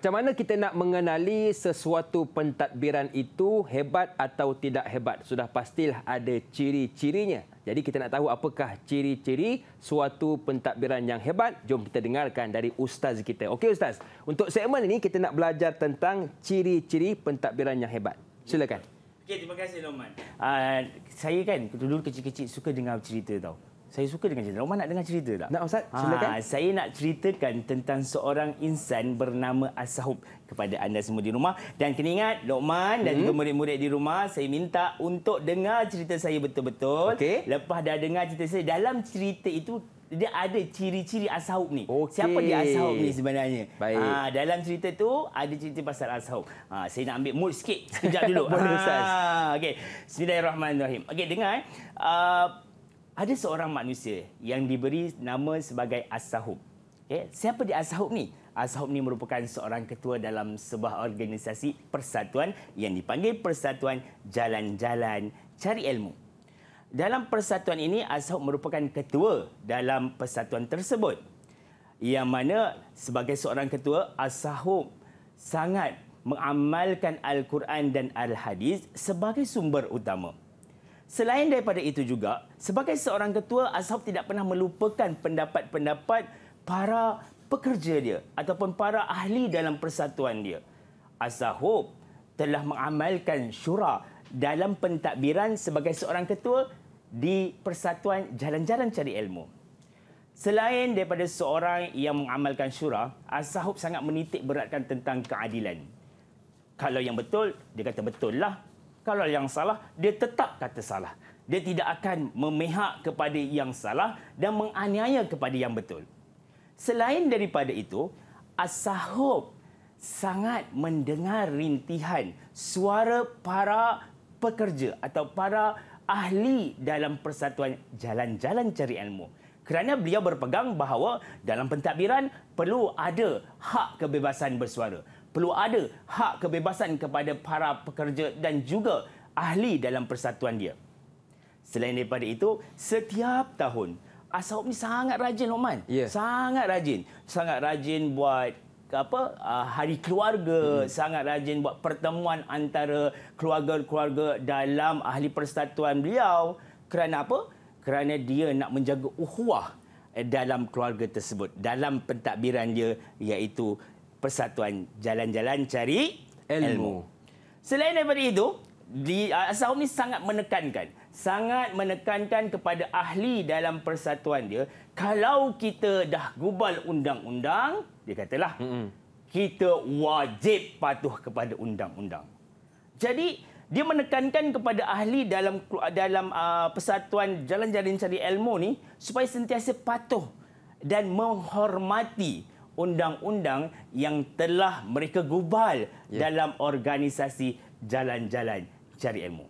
Macam mana kita nak mengenali sesuatu pentadbiran itu hebat atau tidak hebat? Sudah pastilah ada ciri-cirinya. Jadi kita nak tahu apakah ciri-ciri suatu pentadbiran yang hebat? Jom kita dengarkan dari ustaz kita. Okey ustaz, untuk segmen ini kita nak belajar tentang ciri-ciri pentadbiran yang hebat. Silakan. Okey, terima kasih Norman. Uh, ah, saya kan dulu kecil-kecil suka dengar cerita tau saya suka dengan cerita. Omar nak dengar cerita tak? Nak Ustaz, silakan. Ha, saya nak ceritakan tentang seorang insan bernama Asahub kepada anda semua di rumah. Dan kena ingat, Lokman dan hmm. juga murid-murid di rumah, saya minta untuk dengar cerita saya betul-betul. Okay. Lepas dah dengar cerita saya, dalam cerita itu, dia ada ciri-ciri Asahub ni. Okay. Siapa dia Asahub ni sebenarnya? Baik. Ha, dalam cerita tu ada cerita pasal Asahub. Ha, saya nak ambil mood sikit. Sekejap dulu. *laughs* Boleh, Ustaz. Ha, okay. Bismillahirrahmanirrahim. Okey, dengar. Uh, ada seorang manusia yang diberi nama sebagai Asahub. Okay. Eh, siapa di Asahub ni? Asahub ni merupakan seorang ketua dalam sebuah organisasi persatuan yang dipanggil Persatuan Jalan-Jalan Cari Ilmu. Dalam persatuan ini, Asahub merupakan ketua dalam persatuan tersebut. Yang mana sebagai seorang ketua, Asahub sangat mengamalkan Al-Quran dan Al-Hadis sebagai sumber utama. Selain daripada itu juga, sebagai seorang ketua, Ashab tidak pernah melupakan pendapat-pendapat para pekerja dia ataupun para ahli dalam persatuan dia. Ashab telah mengamalkan syura dalam pentadbiran sebagai seorang ketua di persatuan jalan-jalan cari ilmu. Selain daripada seorang yang mengamalkan syura, Ashab sangat menitik beratkan tentang keadilan. Kalau yang betul, dia kata betullah kalau yang salah dia tetap kata salah dia tidak akan memihak kepada yang salah dan menganiaya kepada yang betul selain daripada itu asahub sangat mendengar rintihan suara para pekerja atau para ahli dalam persatuan jalan-jalan cari ilmu kerana beliau berpegang bahawa dalam pentadbiran perlu ada hak kebebasan bersuara perlu ada hak kebebasan kepada para pekerja dan juga ahli dalam persatuan dia. Selain daripada itu, setiap tahun Asaup ni sangat rajin Oman. Yeah. Sangat rajin. Sangat rajin buat apa ah, hari keluarga, hmm. sangat rajin buat pertemuan antara keluarga-keluarga dalam ahli persatuan beliau kerana apa? Kerana dia nak menjaga ukhuwah eh, dalam keluarga tersebut, dalam pentadbiran dia iaitu persatuan jalan-jalan cari ilmu. ilmu. Selain daripada itu, di Asahum ini sangat menekankan, sangat menekankan kepada ahli dalam persatuan dia, kalau kita dah gubal undang-undang, dia katalah, hmm. kita wajib patuh kepada undang-undang. Jadi dia menekankan kepada ahli dalam dalam uh, persatuan jalan-jalan cari ilmu ni supaya sentiasa patuh dan menghormati undang-undang yang telah mereka gubal yeah. dalam organisasi jalan-jalan cari ilmu.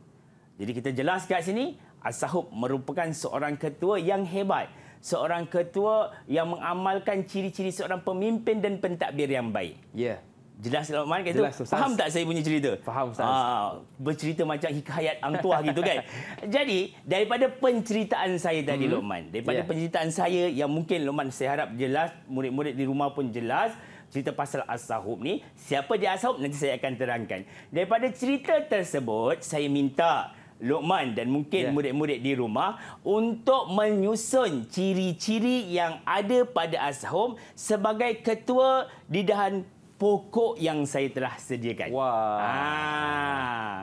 Jadi kita jelas kat sini, Asahub merupakan seorang ketua yang hebat. Seorang ketua yang mengamalkan ciri-ciri seorang pemimpin dan pentadbir yang baik. Yeah. Jelas dalam mana kan itu? Faham tak saya punya cerita? Faham Ustaz. Ah, bercerita macam hikayat angtuah gitu kan. *laughs* Jadi, daripada penceritaan saya tadi mm-hmm. Lokman, daripada yeah. penceritaan saya yang mungkin Lokman saya harap jelas, murid-murid di rumah pun jelas, cerita pasal Asahub ni, siapa dia Asahub nanti saya akan terangkan. Daripada cerita tersebut, saya minta Lokman dan mungkin yeah. murid-murid di rumah untuk menyusun ciri-ciri yang ada pada Asahum sebagai ketua didahan pokok yang saya telah sediakan. Wah. Ah.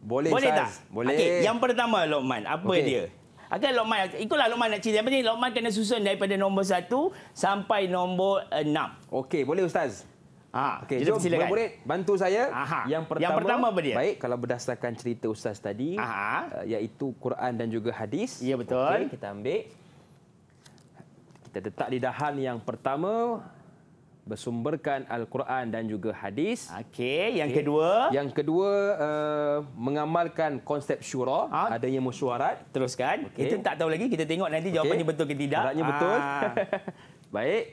Boleh, Boleh tak? Boleh. Okay, yang pertama, Lokman. Apa okay. dia? Okay, Lokman. Ikutlah Lokman nak cerita. apa penting, Lokman kena susun daripada nombor satu sampai nombor enam. Okey, boleh Ustaz? Ha, okay, jom, silakan. Boleh, bantu saya. Aha. Yang pertama, yang pertama apa dia? Baik, kalau berdasarkan cerita Ustaz tadi, Aha. Eh, iaitu Quran dan juga hadis. Ya, betul. Okay, kita ambil. Kita letak di dahan yang pertama bersumberkan Al-Quran dan juga hadis. Okey, yang okay. kedua? Yang kedua uh, mengamalkan konsep syura, ha? adanya musyawarat. Teruskan. Okay. Itu tak tahu lagi, kita tengok nanti jawapannya betul ke tidak. Harapnya betul. Ah. *laughs* Baik.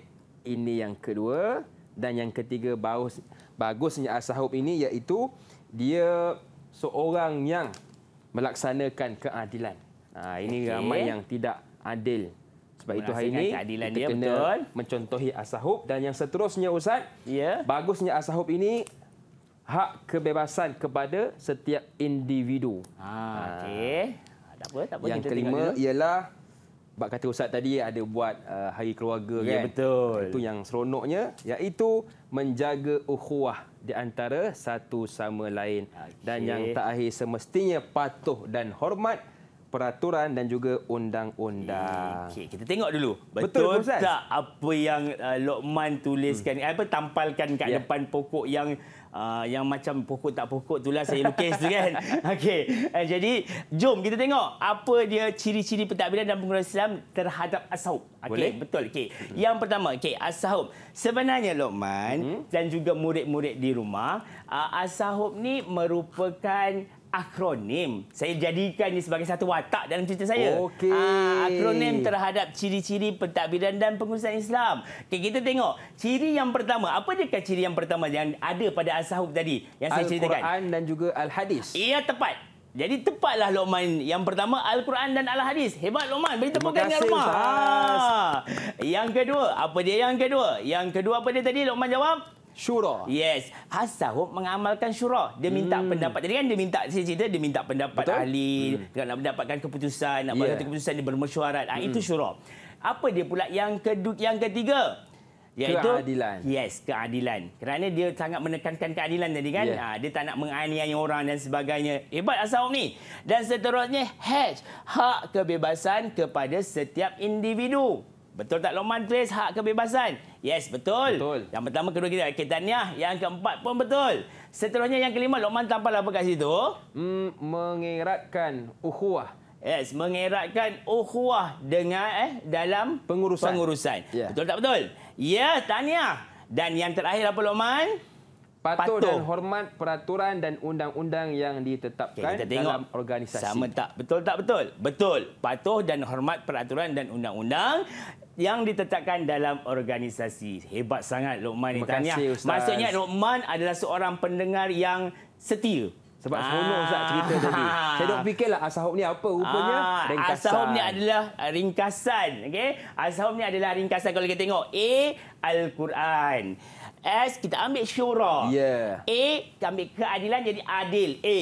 Ini yang kedua dan yang ketiga bagus bagusnya asahub ini iaitu dia seorang yang melaksanakan keadilan. Ha, ini okay. ramai yang tidak adil sebab itu hari ini kita dia, kena betul. mencontohi asahub dan yang seterusnya Ustaz, yeah. bagusnya asahub ini hak kebebasan kepada setiap individu. Ah, ha, okay. Ah. Tak apa, tak apa. Yang kelima ialah Bak kata Ustaz tadi ada buat uh, hari keluarga ya, kan? Ya, betul. Itu yang seronoknya. Iaitu menjaga ukhuwah di antara satu sama lain. Okay. Dan yang terakhir semestinya patuh dan hormat peraturan dan juga undang-undang. Okay, kita tengok dulu. Betul, Betul tak apa yang uh, Lokman tuliskan? Hmm. Apa tampalkan kat yeah. depan pokok yang uh, yang macam pokok tak pokok itulah saya lukis tu kan. *laughs* Okey. Uh, jadi, jom kita tengok apa dia ciri-ciri pentadbiran dan pengurusan Islam terhadap ashab. Okey, betul. Okey. Hmm. Yang pertama, Okay, ashab. Sebenarnya Lokman hmm. dan juga murid-murid di rumah, uh, ashab ni merupakan akronim. Saya jadikan ini sebagai satu watak dalam cerita saya. Okay. Ah, akronim terhadap ciri-ciri pentadbiran dan pengurusan Islam. Okay, kita tengok ciri yang pertama. Apa dia ciri yang pertama yang ada pada Asahub tadi yang saya al ceritakan? Al-Quran dan juga Al-Hadis. Ia tepat. Jadi tepatlah Luqman yang pertama Al-Quran dan Al-Hadis. Hebat Luqman. Beri tepuk tangan rumah. Ha. Yang kedua, apa dia yang kedua? Yang kedua apa dia tadi Luqman jawab? syura. Yes, hasahub mengamalkan syura. Dia minta hmm. pendapat. Jadi kan dia minta cerita dia minta pendapat Betul? ahli, hmm. nak mendapatkan keputusan, nak yeah. buat keputusan dia bermesyuarat. Ah ha, itu hmm. syura. Apa dia pula yang kedua yang ketiga? Iaitu, keadilan. Yes, keadilan. Kerana dia sangat menekankan keadilan tadi kan. Yeah. Ha, dia tak nak menganiaya orang dan sebagainya. Hebat asal ni. Dan seterusnya, hedge. Hak kebebasan kepada setiap individu. Betul tak Luqman Tris hak kebebasan? Yes, betul. betul. Yang pertama, kedua kita, Kitaniah. Yang keempat pun betul. Seterusnya yang kelima, Luqman tampal apa kat situ? Mm, mengeratkan ukhuwah. Yes, mengeratkan ukhuwah dengan eh dalam pengurusan. pengurusan. Yeah. Betul tak betul? Ya, yeah, Tania. Dan yang terakhir apa Luqman? patuh, patuh dan hormat peraturan dan undang-undang yang ditetapkan okay, dalam organisasi. Sama tak? Betul tak betul? Betul. Patuh dan hormat peraturan dan undang-undang yang ditetapkan dalam organisasi. Hebat sangat Luqman Terima kasih Ustaz. Maksudnya Luqman adalah seorang pendengar yang setia. Sebab ah. seronok Ustaz cerita tadi. Saya dah fikirlah Asahub ni apa rupanya ah. ringkasan. Asahub ni adalah ringkasan. Okay? Asahub ni adalah ringkasan kalau kita tengok. A. Al-Quran. S kita ambil syura. Yeah. A kita ambil keadilan jadi adil. A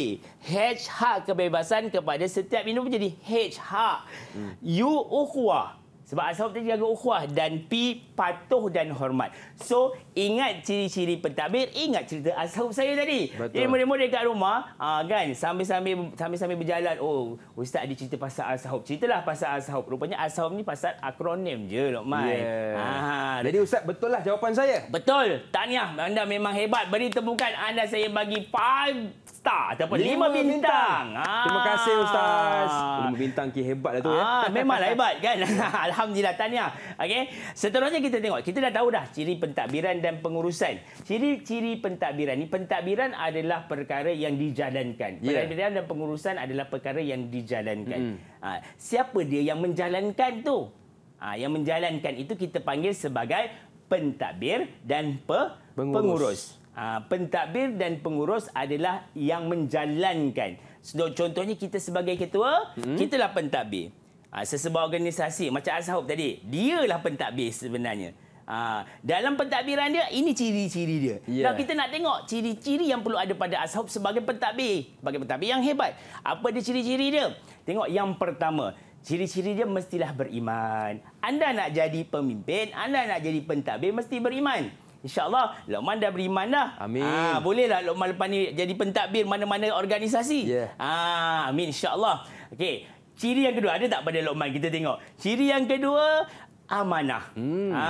H hak kebebasan kepada setiap minum jadi H hak. Hmm. U ukhuwah. Sebab ashab tadi jaga ukhwah dan pi patuh dan hormat. So ingat ciri-ciri pentadbir, ingat cerita ashab saya tadi. Betul. Jadi mula murid dekat rumah, ah, kan sambil-sambil sambil-sambil berjalan, oh ustaz ada cerita pasal ashab. Ceritalah pasal ashab. Rupanya ashab ni pasal akronim je, Lokman. Yeah. Ha. Jadi ustaz betul lah jawapan saya. Betul. Tahniah anda memang hebat. Beri tepukan anda saya bagi 5 star ataupun lima, bintang. bintang. Ah. Terima kasih Ustaz. Lima bintang ki hebat lah tu. Ya. Ah, ya. Memanglah hebat kan. *laughs* Alhamdulillah tanya. Okay. Seterusnya kita tengok. Kita dah tahu dah ciri pentadbiran dan pengurusan. Ciri-ciri pentadbiran ni. Pentadbiran adalah perkara yang dijalankan. Ya. Pentadbiran yeah. dan pengurusan adalah perkara yang dijalankan. Hmm. Ah, siapa dia yang menjalankan tu? Ah, yang menjalankan itu kita panggil sebagai pentadbir dan pe- pengurus. pengurus. Ah, pentadbir dan pengurus adalah yang menjalankan. So, contohnya kita sebagai ketua, hmm. lah pentadbir. Ha, sesebuah organisasi macam Ashab tadi, dia lah pentadbir sebenarnya. Ha, dalam pentadbiran dia, ini ciri-ciri dia. Yeah. Nah, kita nak tengok ciri-ciri yang perlu ada pada Ashab sebagai pentadbir. Sebagai pentadbir yang hebat. Apa dia ciri-ciri dia? Tengok yang pertama, ciri-ciri dia mestilah beriman. Anda nak jadi pemimpin, anda nak jadi pentadbir mesti beriman. InsyaAllah Lokman dah beriman dah. Amin. Ha, ah, bolehlah Lokman lepas ni jadi pentadbir mana-mana organisasi. Yeah. Ha, amin insyaAllah. Okey. Ciri yang kedua ada tak pada Lokman? Kita tengok. Ciri yang kedua, amanah. Hmm. Ha,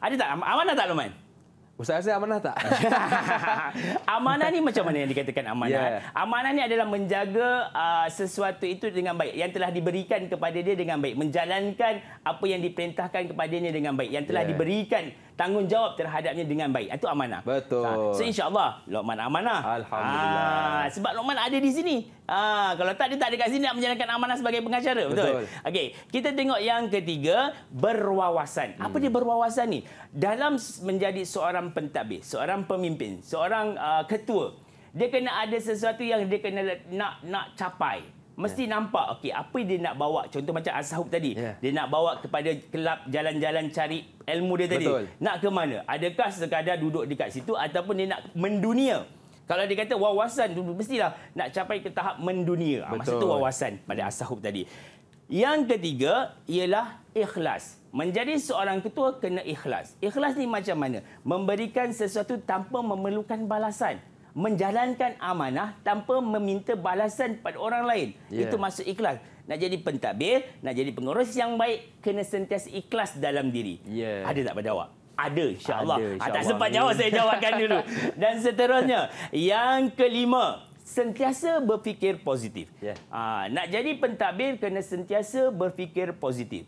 ada tak? Amanah tak Lokman? Ustaz rasa amanah tak? *laughs* amanah ni macam mana yang dikatakan amanah? Yeah. Amanah ni adalah menjaga uh, sesuatu itu dengan baik. Yang telah diberikan kepada dia dengan baik. Menjalankan apa yang diperintahkan kepada dia dengan baik. Yang telah yeah. diberikan tanggungjawab terhadapnya dengan baik. Itu amanah. Betul. Ah, so, insyaAllah, Luqman amanah. Alhamdulillah. Ha, sebab Luqman ada di sini. Ha, kalau tak, dia tak dekat sini nak menjalankan amanah sebagai pengacara. Betul. betul. Okey, kita tengok yang ketiga, berwawasan. Apa hmm. dia berwawasan ni? Dalam menjadi seorang pentadbir, seorang pemimpin, seorang uh, ketua, dia kena ada sesuatu yang dia kena nak nak capai mesti yeah. nampak okey apa dia nak bawa contoh macam Asahub tadi yeah. dia nak bawa kepada kelab jalan-jalan cari ilmu dia tadi Betul. nak ke mana adakah sekadar duduk dekat situ ataupun dia nak mendunia kalau dia kata wawasan mestilah nak capai ke tahap mendunia Betul. Ah, masa tu wawasan pada Asahub tadi yang ketiga ialah ikhlas menjadi seorang ketua kena ikhlas ikhlas ni macam mana memberikan sesuatu tanpa memerlukan balasan menjalankan amanah tanpa meminta balasan pada orang lain. Yeah. Itu maksud ikhlas. Nak jadi pentadbir, nak jadi pengurus yang baik, kena sentiasa ikhlas dalam diri. Yeah. Ada tak pada awak? Ada, insyaAllah. Insya ah, tak sempat jawab, saya jawabkan dulu. *laughs* Dan seterusnya, yang kelima, sentiasa berfikir positif. Yeah. Ya. Aa, nak jadi pentadbir, kena sentiasa berfikir positif.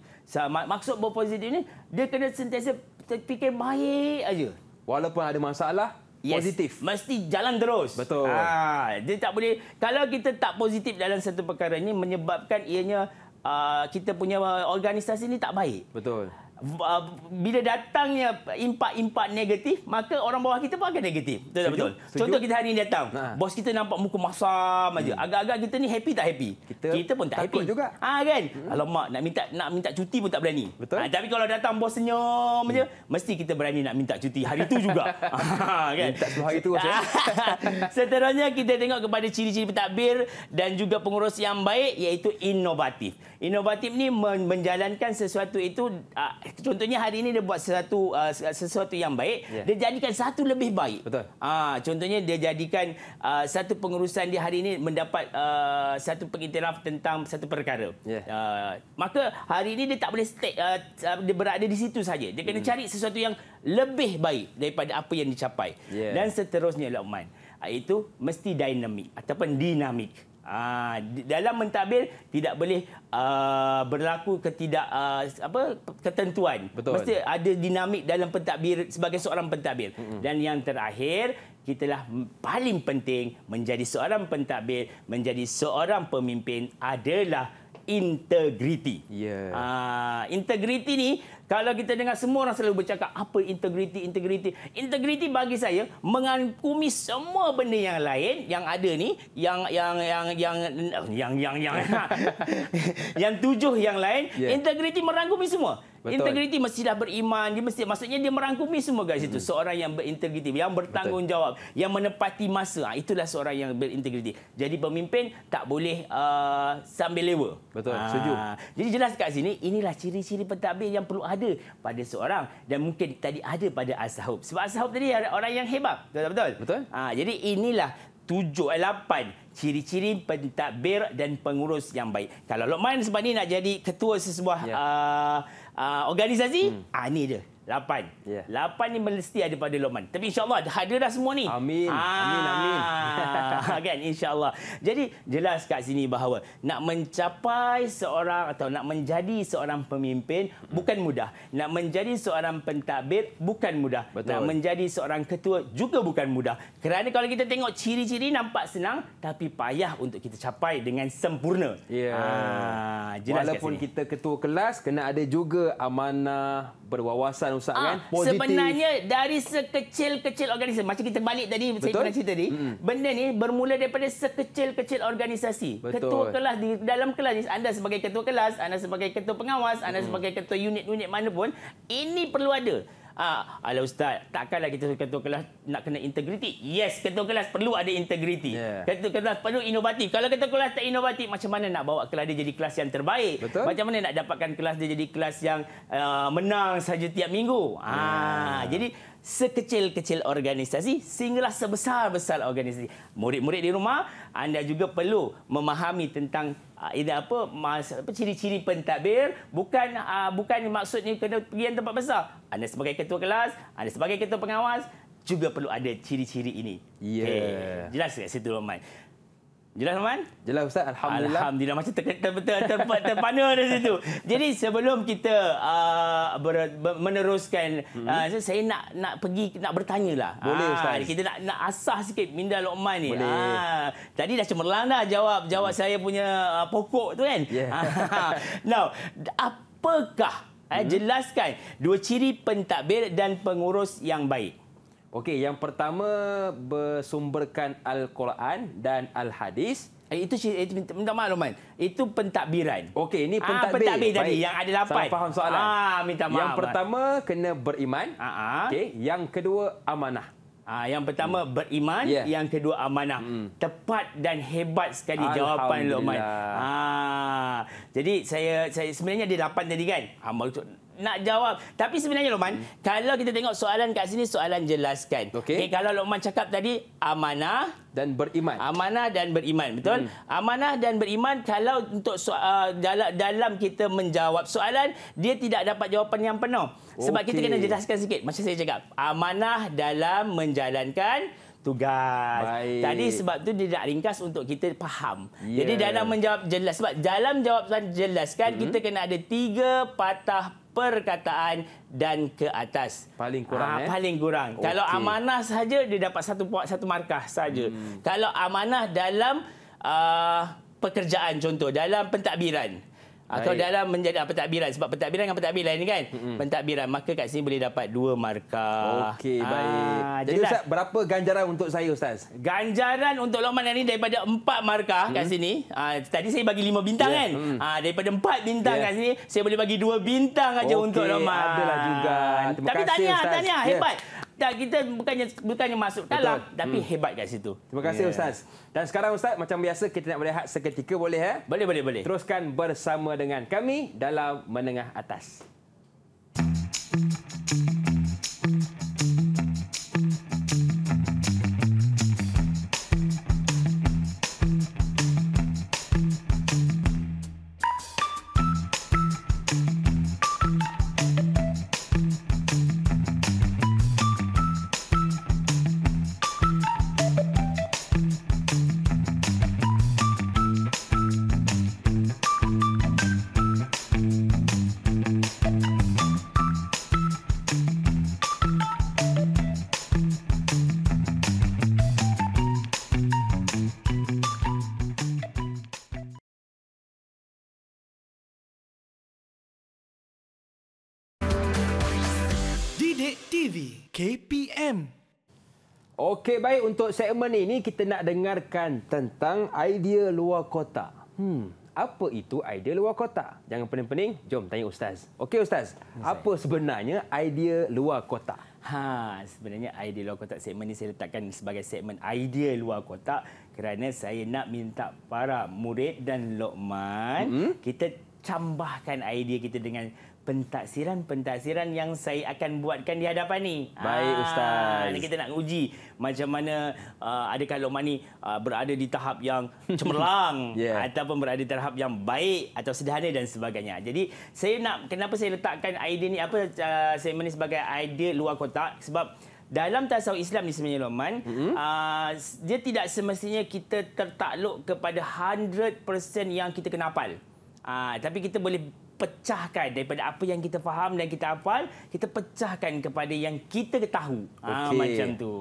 Maksud berpositif ini dia kena sentiasa fikir baik aja. Walaupun ada masalah, yes. positif. Mesti jalan terus. Betul. Ha, dia tak boleh kalau kita tak positif dalam satu perkara ini menyebabkan ianya uh, kita punya organisasi ini tak baik. Betul. Uh, bila datangnya impak-impak negatif, maka orang bawah kita pun akan negatif. Betul tak betul? Sejuk. Contoh kita hari ini datang, ha. bos kita nampak muka masam hmm. aja. Agak-agak kita ni happy tak happy? Kita, kita pun tak happy. juga. Ah ha, kan? Hmm. Alamak, nak minta nak minta cuti pun tak berani. Betul. Ha, tapi kalau datang bos senyum hmm. aja, mesti kita berani nak minta cuti hari itu juga. *laughs* ha, kan? Minta hari itu. Ya. *laughs* Seterusnya kita tengok kepada ciri-ciri pentadbir dan juga pengurus yang baik iaitu inovatif inovatif ni menjalankan sesuatu itu uh, contohnya hari ini dia buat sesuatu uh, sesuatu yang baik yeah. dia jadikan satu lebih baik betul uh, contohnya dia jadikan uh, satu pengurusan di hari ini mendapat uh, satu pengiktiraf tentang satu perkara yeah. Ya. uh, maka hari ini dia tak boleh stay, uh, dia berada di situ saja dia kena mm. cari sesuatu yang lebih baik daripada apa yang dicapai yeah. dan seterusnya Luqman itu mesti dinamik ataupun dinamik Aa, ah, dalam mentadbir tidak boleh aa, ah, berlaku ketidak aa, ah, apa ketentuan Betul. mesti ada dinamik dalam pentadbir sebagai seorang pentadbir mm -hmm. dan yang terakhir kitalah paling penting menjadi seorang pentadbir menjadi seorang pemimpin adalah integriti. Yeah. Uh, integriti ni kalau kita dengar semua orang selalu bercakap apa integriti integriti integriti bagi saya mengangkumi semua benda yang lain yang ada ni yang yang yang yang yang yang yang yang, *laughs* yang tujuh yang lain yeah. integriti merangkumi semua. Betul. Integriti mesti dah beriman, dia mesti maksudnya dia merangkumi semua guys hmm. itu. Seorang yang berintegriti, yang bertanggungjawab, Betul. yang menepati masa. Ha, itulah seorang yang berintegriti. Jadi pemimpin tak boleh uh, sambil lewa. Betul, ha. setuju. Jadi jelas kat sini inilah ciri-ciri pentadbir yang perlu ada pada seorang dan mungkin tadi ada pada Ashab. Sebab Ashab tadi orang yang hebat. Betul. Betul. Betul. Ha, jadi inilah tujuh eh, lapan ciri-ciri pentadbir dan pengurus yang baik. Kalau Lokman sebab ni nak jadi ketua sesebuah yeah. uh, uh, ah, organisasi hmm. ah ni dia Lapan. Yeah. Lapan ni mesti ada pada Loman. Tapi insyaAllah ada dah semua ni. Amin. Ah. Amin, amin. *laughs* kan, insyaAllah. Jadi, jelas kat sini bahawa nak mencapai seorang atau nak menjadi seorang pemimpin bukan mudah. Nak menjadi seorang pentadbir bukan mudah. Betul. Nak menjadi seorang ketua juga bukan mudah. Kerana kalau kita tengok ciri-ciri nampak senang tapi payah untuk kita capai dengan sempurna. Ya. Yeah. Ah. Walaupun kat sini. kita ketua kelas, kena ada juga amanah berwawasan kan ustaz ah, kan positif sebenarnya dari sekecil-kecil organisasi macam kita balik tadi Betul? saya pernah cerita ni hmm benda ni bermula daripada sekecil-kecil organisasi Betul. ketua kelas di dalam kelas ni anda sebagai ketua kelas anda sebagai ketua pengawas anda mm. sebagai ketua unit-unit mana pun ini perlu ada Ah, ala ustaz takkanlah kita ketua kelas nak kena integriti yes ketua kelas perlu ada integriti yeah. ketua kelas perlu inovatif kalau ketua kelas tak inovatif macam mana nak bawa kelas dia jadi kelas yang terbaik Betul. macam mana nak dapatkan kelas dia jadi kelas yang uh, menang saja tiap minggu Ah, ha jadi sekecil-kecil organisasi sehinggalah sebesar-besar organisasi murid-murid di rumah anda juga perlu memahami tentang ah, ini apa, ciri-ciri pentadbir bukan ah, bukan maksudnya kena pergi tempat besar anda sebagai ketua kelas, anda sebagai ketua pengawas juga perlu ada ciri-ciri ini. Ya. Yeah. Okay. Jelas tak situ Roman? Jelas Roman? Jelas Ustaz, Alhamdulillah. Alhamdulillah, macam ter, ter, ter, ter, terpana di situ. Jadi sebelum kita uh, ber, ber, meneruskan, hmm uh, saya nak nak pergi nak bertanya lah. Boleh ah, Ustaz. kita nak nak asah sikit minda Luqman ni. Boleh. Ah, tadi dah cemerlang dah jawab, jawab mm. saya punya uh, pokok tu kan. Yeah. *laughs* Ah, now, apakah Eh, hmm. jelaskan dua ciri pentadbir dan pengurus yang baik. Okey, yang pertama bersumberkan Al-Quran dan Al-Hadis. Eh, itu itu minta makluman. Itu pentadbiran. Okey, ini pentadbir. Ah, pentadbir baik. tadi yang ada lapan. Salah faham soalan. Ah, minta maaf. Yang pertama kena beriman. Ah, ah. Okey, yang kedua amanah. Ah, yang pertama hmm. beriman, yeah. yang kedua amanah. Hmm. Tepat dan hebat sekali jawapan Luqman. Ah, jadi saya saya sebenarnya dia 8 tadi kan? Amal ah, nak jawab. Tapi sebenarnya Lokman, hmm. kalau kita tengok soalan kat sini, soalan jelaskan. Okay. Okay, kalau Lokman cakap tadi, amanah. Dan beriman. Amanah dan beriman, betul? Hmm. Amanah dan beriman, kalau untuk soal, uh, dalam kita menjawab soalan, dia tidak dapat jawapan yang penuh. Sebab okay. kita kena jelaskan sikit. Macam saya cakap, amanah dalam menjalankan tugas. Baik. Tadi sebab tu dia nak ringkas untuk kita faham. Yeah. Jadi ya. dalam menjawab jelas sebab dalam jawapan jelaskan mm -hmm. kita kena ada tiga patah perkataan dan ke atas paling kurang ha, eh? paling kurang okay. kalau amanah saja dia dapat satu buat satu markah saja hmm. kalau amanah dalam uh, pekerjaan contoh dalam pentadbiran atau Baik. dalam menjadi pentadbiran. Sebab pentadbiran dengan pentadbiran ini kan. Mm-hmm. Pentadbiran. Maka kat sini boleh dapat dua markah. Okey, ah, baik. Jadi jelas. Ustaz, berapa ganjaran untuk saya Ustaz? Ganjaran untuk Lokman ini daripada empat markah mm-hmm. kat sini. Ah, tadi saya bagi lima bintang yeah. kan. Mm. Ah, daripada empat bintang yeah. kat sini, saya boleh bagi dua bintang aja okay. untuk Lokman. Okey, adalah juga. Terima Tapi tanya, tanya. Ya. Hebat. Yeah kita kita bukannya bukannya masuk dalam tapi hmm. hebat kat situ. Terima kasih yeah. ustaz. Dan sekarang ustaz macam biasa kita nak berehat seketika boleh eh? Boleh boleh boleh. Teruskan bersama dengan kami dalam menengah atas. Okey, baik. Untuk segmen ini, kita nak dengarkan tentang idea luar kota. Hmm, apa itu idea luar kota? Jangan pening-pening. Jom tanya Ustaz. Okey, Ustaz. Ustaz. Apa sebenarnya idea luar kota? Ha, sebenarnya idea luar kota segmen ini saya letakkan sebagai segmen idea luar kota kerana saya nak minta para murid dan Lokman mm-hmm. kita cambahkan idea kita dengan pentaksiran-pentaksiran yang saya akan buatkan di hadapan ni. Baik ah, ustaz. Ha, kita nak uji macam mana uh, adakah Lokman ni uh, berada di tahap yang *laughs* cemerlang yeah. ataupun berada di tahap yang baik atau sederhana dan sebagainya. Jadi saya nak kenapa saya letakkan idea ni apa uh, saya menis sebagai idea luar kotak sebab dalam tasawuf Islam ni sebenarnya Lokman mm-hmm. uh, dia tidak semestinya kita tertakluk kepada 100% yang kita kena hafal. Ah, tapi kita boleh pecahkan daripada apa yang kita faham dan kita hafal, kita pecahkan kepada yang kita tahu. Ah, okay. Ha, macam tu.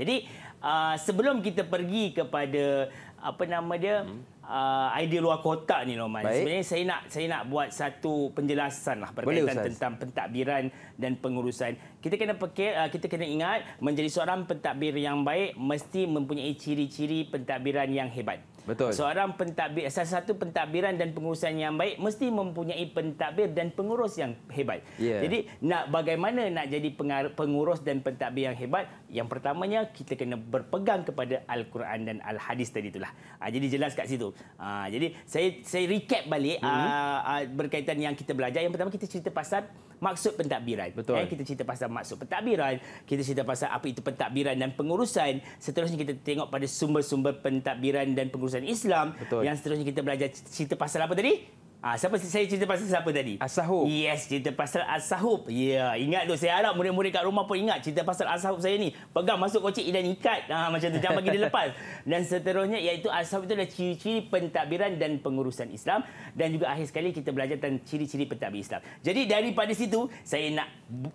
Jadi, uh, sebelum kita pergi kepada apa nama dia hmm. uh, idea luar kotak ni Norman. Baik. Sebenarnya saya nak saya nak buat satu penjelasan lah berkaitan Boleh, tentang pentadbiran dan pengurusan. Kita kena fikir uh, kita kena ingat menjadi seorang pentadbir yang baik mesti mempunyai ciri-ciri pentadbiran yang hebat. Betul. Seorang pentadbir, salah satu pentadbiran dan pengurusan yang baik mesti mempunyai pentadbir dan pengurus yang hebat. Yeah. Jadi nak bagaimana nak jadi pengurus dan pentadbir yang hebat, yang pertamanya kita kena berpegang kepada Al-Quran dan Al-Hadis tadi itulah. Uh, jadi jelas kat situ. Uh, jadi saya saya recap balik mm-hmm. uh, uh, berkaitan yang kita belajar. Yang pertama kita cerita pasal maksud pentadbiran. Betul. Eh, kita cerita pasal maksud pentadbiran. Kita cerita pasal apa itu pentadbiran dan pengurusan. Seterusnya kita tengok pada sumber-sumber pentadbiran dan pengurusan Islam. Betul. Yang seterusnya kita belajar cerita pasal apa tadi? Ah, siapa saya cerita pasal siapa tadi? Asahub. Yes, cerita pasal Asahub. Ya, yeah. ingat tu. Saya harap murid-murid kat rumah pun ingat cerita pasal Asahub saya ni. Pegang masuk kocik dan ikat. Ah, macam tu. Jangan bagi dia lepas. *laughs* Dan seterusnya iaitu Asahub itu adalah ciri-ciri pentadbiran dan pengurusan Islam. Dan juga akhir sekali kita belajar tentang ciri-ciri pentadbir Islam. Jadi daripada situ, saya nak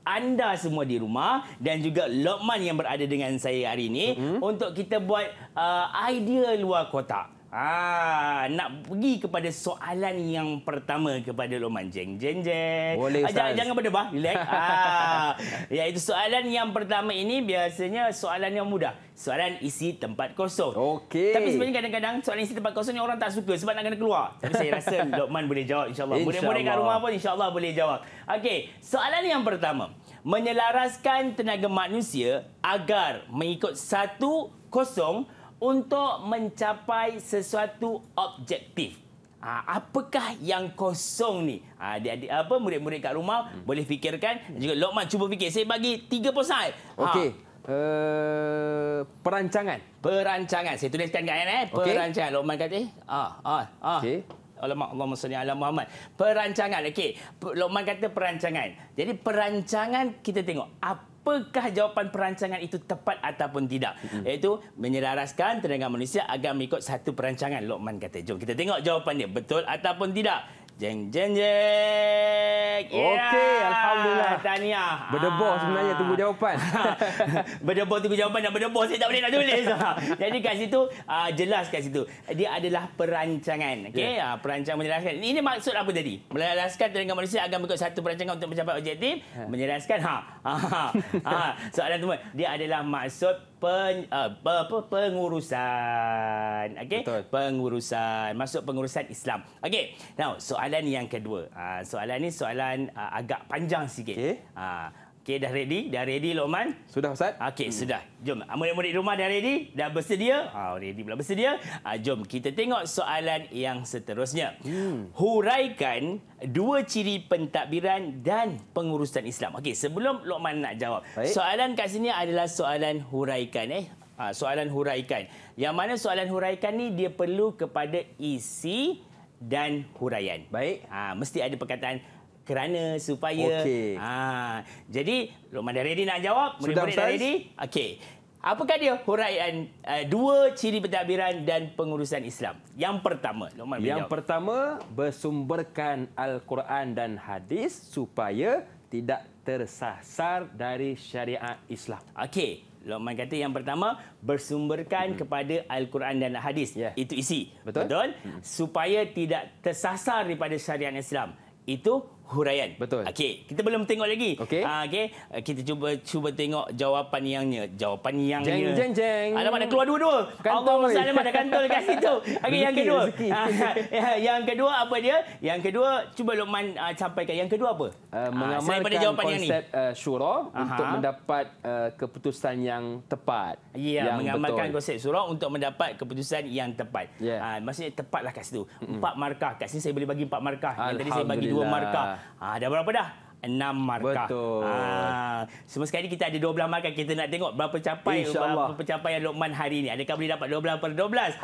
anda semua di rumah dan juga Lokman yang berada dengan saya hari ini mm-hmm. untuk kita buat uh, idea luar kotak. Ah, nak pergi kepada soalan yang pertama kepada Loman Jeng Jeng Jeng. Boleh, ah, jangan, jangan berdebar, relax. *laughs* ah, iaitu soalan yang pertama ini biasanya soalan yang mudah. Soalan isi tempat kosong. Okey. Tapi sebenarnya kadang-kadang soalan isi tempat kosong ni orang tak suka sebab nak kena keluar. Tapi saya rasa *laughs* Lokman boleh jawab insya-Allah. Insya Boleh-boleh kat rumah pun insya-Allah boleh jawab. Okey, soalan yang pertama. Menyelaraskan tenaga manusia agar mengikut satu kosong untuk mencapai sesuatu objektif. Ha, apakah yang kosong ni? Ha, adik-adik apa murid-murid kat rumah hmm. boleh fikirkan. Juga Lokman cuba fikir. Saya bagi tiga posai. Ah. Okey. Uh, perancangan. Perancangan. Saya tuliskan kan eh. Perancangan. Okay. Lokman kata. Eh, ah, ah, ah. Okey. Alamak Allah Masya Allah Muhammad. Perancangan. Okey. Lokman kata perancangan. Jadi perancangan kita tengok. Apa apakah jawapan perancangan itu tepat ataupun tidak. Mm-hmm. Iaitu menyelaraskan tenaga manusia agar mengikut satu perancangan. Lokman kata, jom kita tengok jawapan dia betul ataupun tidak. Jeng jeng jeng. Yeah. Okey, ya, alhamdulillah. Tania, Berdebar sebenarnya ah. tunggu jawapan. *laughs* berdebar tunggu jawapan dan berdebar saya tak boleh nak tulis. *laughs* Jadi kat situ uh, jelas kat situ. Dia adalah perancangan. Okey, yeah. Ya. uh, perancang menjelaskan. Ini maksud apa tadi? Menjelaskan dengan manusia agar mengikut satu perancangan untuk mencapai objektif, yeah. Ha. menjelaskan ha. *laughs* ha. ha. Soalan tu dia adalah maksud pen, uh, apa pengurusan okey pengurusan masuk pengurusan Islam okey now soalan yang kedua uh, soalan ini soalan uh, agak panjang sikit okay. uh, Okey, dah ready? Dah ready, Lokman? Sudah, Ustaz. Okey, hmm. sudah. Jom, murid-murid rumah dah ready? Dah bersedia? Ha, ready pula bersedia. Ha, jom, kita tengok soalan yang seterusnya. Hmm. Huraikan dua ciri pentadbiran dan pengurusan Islam. Okey, sebelum Lokman nak jawab. Baik. Soalan kat sini adalah soalan huraikan. Eh? Ha, soalan huraikan. Yang mana soalan huraikan ni dia perlu kepada isi dan huraian. Baik. Ha, mesti ada perkataan kerana supaya okay. ah jadi Luqman dah ready nak jawab murid-murid dah ready okey apakah dia huraian uh, eh, dua ciri pentadbiran dan pengurusan Islam yang pertama Luqman yang jawab. pertama bersumberkan al-Quran dan hadis supaya tidak tersasar dari syariat Islam okey Luqman kata yang pertama bersumberkan mm-hmm. kepada al-Quran dan hadis yeah. itu isi betul, betul? Mm-hmm. supaya tidak tersasar daripada syariat Islam itu huraian. Betul. Okey, kita belum tengok lagi. Okey. Uh, ah, okay. Ah, kita cuba cuba tengok jawapan yangnya. Jawapan yang jeng, jeng, jeng. Alamak, ada keluar dua-dua. Allah SWT ada kantor kat situ. Okey, yang kedua. Ah, *laughs* yang kedua apa dia? Yang kedua, cuba Luqman uh, sampaikan. Yang kedua apa? Uh, mengamalkan uh, konsep yang ni. Uh, eh, syura untuk mendapat uh, keputusan yang tepat. Ya, yeah, mengamalkan betul. konsep syura untuk mendapat keputusan yang tepat. Yeah. Ya. Uh, maksudnya tepatlah kat situ. Empat markah. Kat sini saya boleh bagi empat markah. Yang tadi saya bagi dua markah. Ha, dah berapa dah? 6 markah. Betul. Ha, semua sekali kita ada 12 markah. Kita nak tengok berapa capai berapa pencapaian Lokman hari ini. Adakah boleh dapat 12 per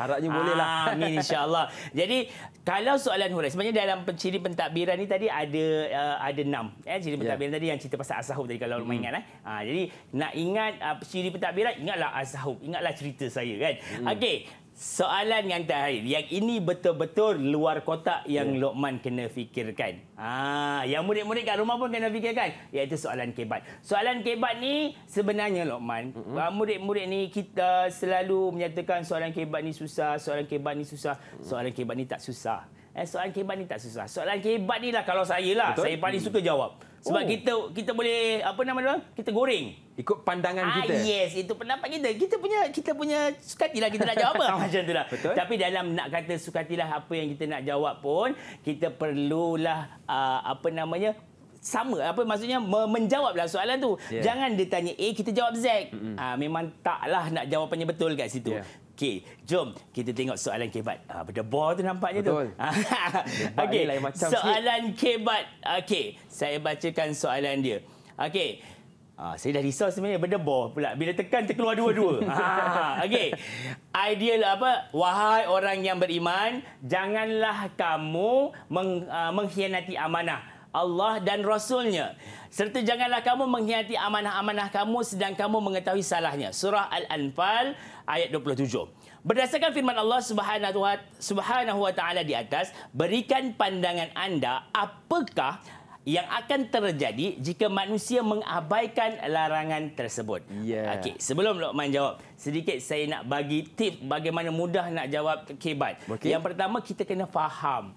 12? Harapnya ha, boleh lah. Amin *laughs* insyaAllah. Jadi kalau soalan huraik. Sebenarnya dalam penciri pentadbiran ini tadi ada uh, ada 6. Eh, ciri ya. pentadbiran yeah. tadi yang cerita pasal Asahub tadi kalau hmm. ingat. Eh. Ha, jadi nak ingat uh, ciri pentadbiran ingatlah Asahub. Ingatlah cerita saya kan. Hmm. Okey. Soalan yang terakhir. Yang ini betul-betul luar kotak yang yeah. Lokman kena fikirkan. Ah, yang murid-murid kat rumah pun kena fikirkan. Iaitu soalan kebat. Soalan kebat ni sebenarnya Lokman. Mm-hmm. Murid-murid ni kita selalu menyatakan soalan kebat ni susah. Soalan kebat ni susah. Soalan kebat ni tak susah. Eh, soalan kebat ni tak susah. Soalan kebat ni lah kalau saya lah. Saya paling suka jawab. Sebab oh. kita kita boleh apa nama dia? Kita goreng. Ikut pandangan ah, kita. Yes, itu pendapat kita. Kita punya kita punya sukatilah kita nak jawab apa. *laughs* Ah, macam itulah. Betul? Tapi dalam nak kata sukatilah apa yang kita nak jawab pun, kita perlulah uh, apa namanya? sama apa maksudnya menjawablah soalan tu yeah. jangan ditanya eh kita jawab Z mm-hmm. ha, memang taklah nak jawapannya betul kat situ yeah. Okey, jom kita tengok soalan kebat. Benda ah, berdebor tu nampaknya Betul. tu. *laughs* Okey, soalan sikit. kebat. Okey, saya bacakan soalan dia. Okey, ha, saya dah risau sebenarnya berdebor pula. Bila tekan, terkeluar dua-dua. ha, *laughs* Okey, ideal apa? Wahai orang yang beriman, janganlah kamu meng, uh, mengkhianati amanah Allah dan Rasulnya serta janganlah kamu mengkhianati amanah-amanah kamu sedang kamu mengetahui salahnya. Surah Al-Anfal ayat 27. Berdasarkan firman Allah Subhanahu wa taala di atas, berikan pandangan anda apakah yang akan terjadi jika manusia mengabaikan larangan tersebut. Yeah. Okey, sebelum Luqman jawab, sedikit saya nak bagi tip bagaimana mudah nak jawab kebat. Okay. Yang pertama kita kena faham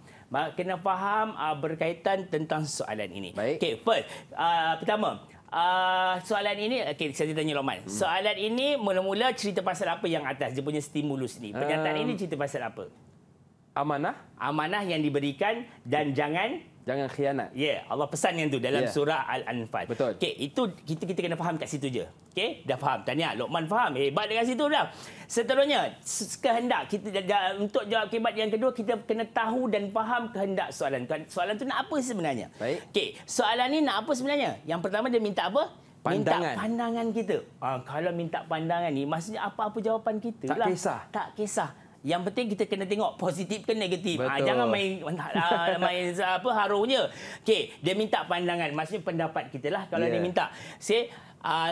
kena faham uh, berkaitan tentang soalan ini. Baik. Okay, first, uh, pertama, uh, soalan ini, okay, saya tanya Loman. Hmm. Soalan ini mula-mula cerita pasal apa yang atas? Dia punya stimulus ni. Pernyataan um, ini cerita pasal apa? Amanah. Amanah yang diberikan dan jangan Jangan khianat. Ya, yeah, Allah pesan yang tu dalam yeah. surah Al-Anfal. Betul. Okey, itu kita kita kena faham kat situ je. Okey, dah faham. Tanya Lokman faham. Hebat dekat situ dah. Seterusnya, kehendak kita untuk jawab kebat yang kedua kita kena tahu dan faham kehendak soalan. Kan, soalan tu nak apa sebenarnya? Baik. Okey, soalan ni nak apa sebenarnya? Yang pertama dia minta apa? Pandangan. Minta pandangan kita. Ha, kalau minta pandangan ni, maksudnya apa-apa jawapan kita tak lah. Tak kisah. Tak kisah. Yang penting kita kena tengok positif ke negatif. Ha, jangan main *laughs* ah, main apa harunya. Okey, dia minta pandangan, maksudnya pendapat kita lah kalau yeah. dia minta. Say, uh, ah,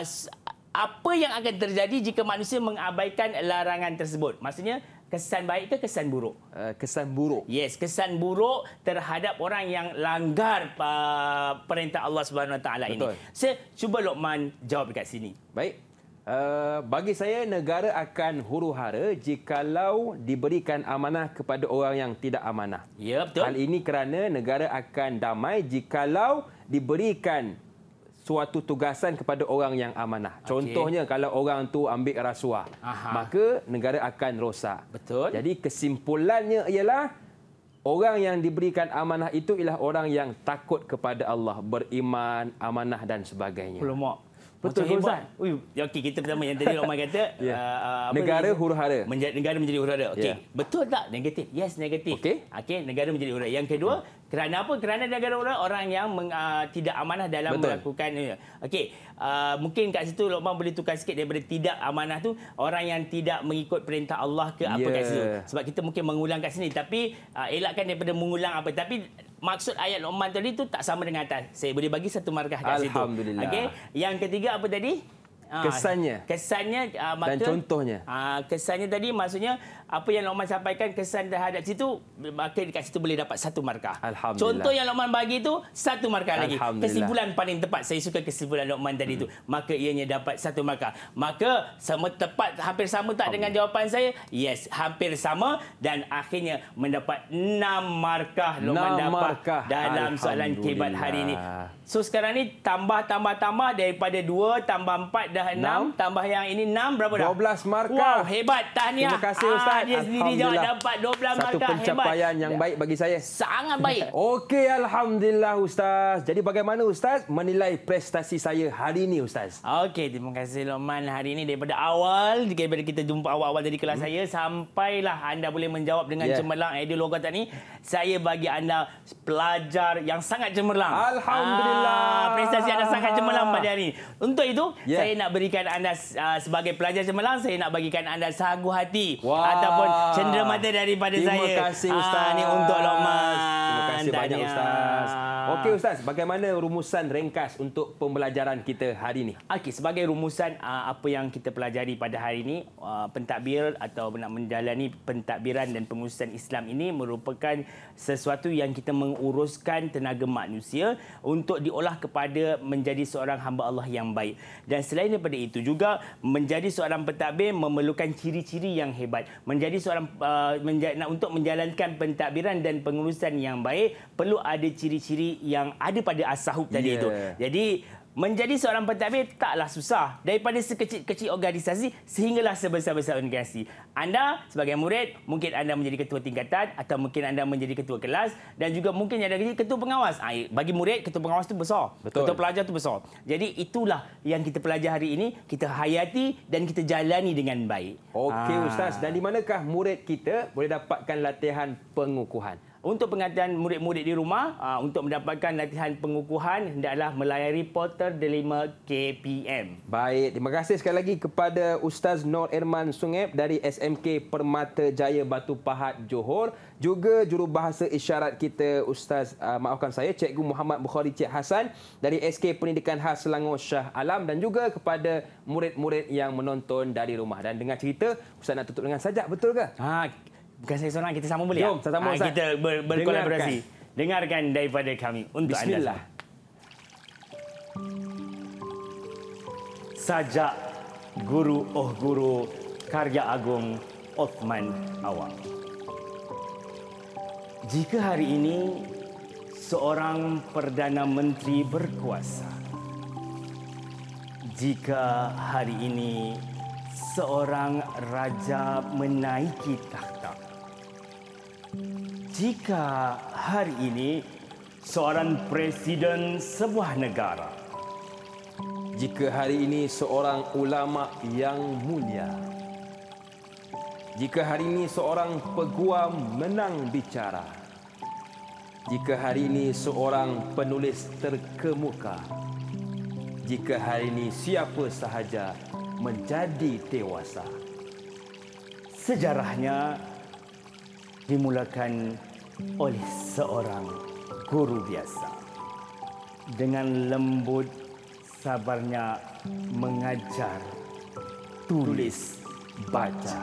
apa yang akan terjadi jika manusia mengabaikan larangan tersebut? Maksudnya kesan baik ke kesan buruk? Uh, kesan buruk. Yes, kesan buruk terhadap orang yang langgar uh, perintah Allah Subhanahu Wa Taala ini. Saya cuba Lokman jawab dekat sini. Baik. Uh, bagi saya negara akan huru-hara jikalau diberikan amanah kepada orang yang tidak amanah. Ya betul. Hal ini kerana negara akan damai jikalau diberikan suatu tugasan kepada orang yang amanah. Okay. Contohnya kalau orang tu ambil rasuah, Aha. maka negara akan rosak. Betul. Jadi kesimpulannya ialah orang yang diberikan amanah itu ialah orang yang takut kepada Allah, beriman, amanah dan sebagainya. Ulama Betul Macam Ustaz. Ui, ya, okey kita pertama yang tadi Lokman kata *laughs* yeah. Uh, uh, apa negara huru-hara. Menja- negara menjadi huru-hara. Okey. Yeah. Betul tak negatif? Yes, negatif. Okey. Okay, negara menjadi huru-hara. Yang kedua, kerana apa? Kerana dia orang orang yang meng, uh, tidak amanah dalam Betul. melakukan Okey, uh, mungkin kat situ Lokman boleh tukar sikit daripada tidak amanah tu orang yang tidak mengikut perintah Allah ke apa yeah. kat ya. situ. Sebab kita mungkin mengulang kat sini tapi uh, elakkan daripada mengulang apa. Tapi maksud ayat Lokman tadi tu tak sama dengan atas. Saya boleh bagi satu markah kat Alhamdulillah. situ. Alhamdulillah. Okey, yang ketiga apa tadi? kesannya kesannya uh, maka, dan contohnya uh, kesannya tadi maksudnya apa yang Lokman sampaikan kesan terhadap situ makin dekat situ boleh dapat satu markah. Alhamdulillah. Contoh yang Lokman bagi tu satu markah lagi. Kesimpulan paling tepat. Saya suka kesimpulan Lokman tadi hmm. tu. Maka ianya dapat satu markah. Maka sama tepat hampir sama tak dengan jawapan saya? Yes, hampir sama dan akhirnya mendapat enam markah Lokman dapat markah. dalam soalan kibat hari ini. So sekarang ni tambah-tambah-tambah daripada 2 tambah 4 dah 6. 6. Tambah yang ini 6 berapa dah? 12 markah. Wow, hebat. Tahniah. Terima kasih Ustaz. Ah, sihat dia sendiri jawab dapat 12 satu markah hebat. Satu pencapaian yang baik bagi saya. Sangat baik. *laughs* Okey alhamdulillah ustaz. Jadi bagaimana ustaz menilai prestasi saya hari ini ustaz? Okey terima kasih Loman hari ini daripada awal daripada kita jumpa awal-awal dari kelas hmm. saya sampailah anda boleh menjawab dengan yeah. cemerlang idea logo tak ni. Saya bagi anda pelajar yang sangat cemerlang. Alhamdulillah. Ah, prestasi anda sangat cemerlang pada hari ini. Untuk itu yeah. saya nak berikan anda ah, sebagai pelajar cemerlang saya nak bagikan anda sagu hati wow. atau ataupun cenderamata daripada terima saya. Ah, terima kasih ustaz. Ini untuk Lomas. Terima kasih Dania. banyak ustaz. Okey ustaz, bagaimana rumusan ringkas untuk pembelajaran kita hari ini? Okey, sebagai rumusan ah, apa yang kita pelajari pada hari ini, ah, pentadbir atau nak menjalani pentadbiran dan pengurusan Islam ini merupakan sesuatu yang kita menguruskan tenaga manusia untuk diolah kepada menjadi seorang hamba Allah yang baik. Dan selain daripada itu juga menjadi seorang pentadbir memerlukan ciri-ciri yang hebat menjadi seorang uh, menja- nak untuk menjalankan pentadbiran dan pengurusan yang baik perlu ada ciri-ciri yang ada pada asahub tadi yeah. itu. Jadi Menjadi seorang pentadbir taklah susah. Daripada sekecil-kecil organisasi sehinggalah sebesar-besar organisasi. Anda sebagai murid, mungkin anda menjadi ketua tingkatan atau mungkin anda menjadi ketua kelas dan juga mungkin anda menjadi ketua pengawas. Ha, bagi murid, ketua pengawas itu besar. Betul. Ketua pelajar itu besar. Jadi itulah yang kita pelajari hari ini. Kita hayati dan kita jalani dengan baik. Okey ha. Ustaz. Dan di manakah murid kita boleh dapatkan latihan pengukuhan? untuk pengajian murid-murid di rumah ah, untuk mendapatkan latihan pengukuhan hendaklah melayari porter delima KPM. Baik, terima kasih sekali lagi kepada Ustaz Nur Irman Sungep dari SMK Permata Jaya Batu Pahat Johor juga jurubahasa isyarat kita Ustaz ah, maafkan saya Cikgu Muhammad Bukhari Cik Hasan dari SK Pendidikan Khas Selangor Shah Alam dan juga kepada murid-murid yang menonton dari rumah dan dengan cerita Ustaz nak tutup dengan sajak betul ke? Ha bukan saya seorang kita sama boleh. Jom, ya? sama, ha, kita ber, berkolaborasi. Dengarkan. Dengarkan daripada kami untuk Bismillah. anda. Sajak guru oh guru karya agung Othman Awang. Jika hari ini seorang perdana menteri berkuasa. Jika hari ini seorang raja menaiki takhta. Jika hari ini seorang presiden sebuah negara. Jika hari ini seorang ulama yang mulia. Jika hari ini seorang peguam menang bicara. Jika hari ini seorang penulis terkemuka. Jika hari ini siapa sahaja menjadi dewasa. Sejarahnya dimulakan oleh seorang guru biasa dengan lembut sabarnya mengajar tulis baca.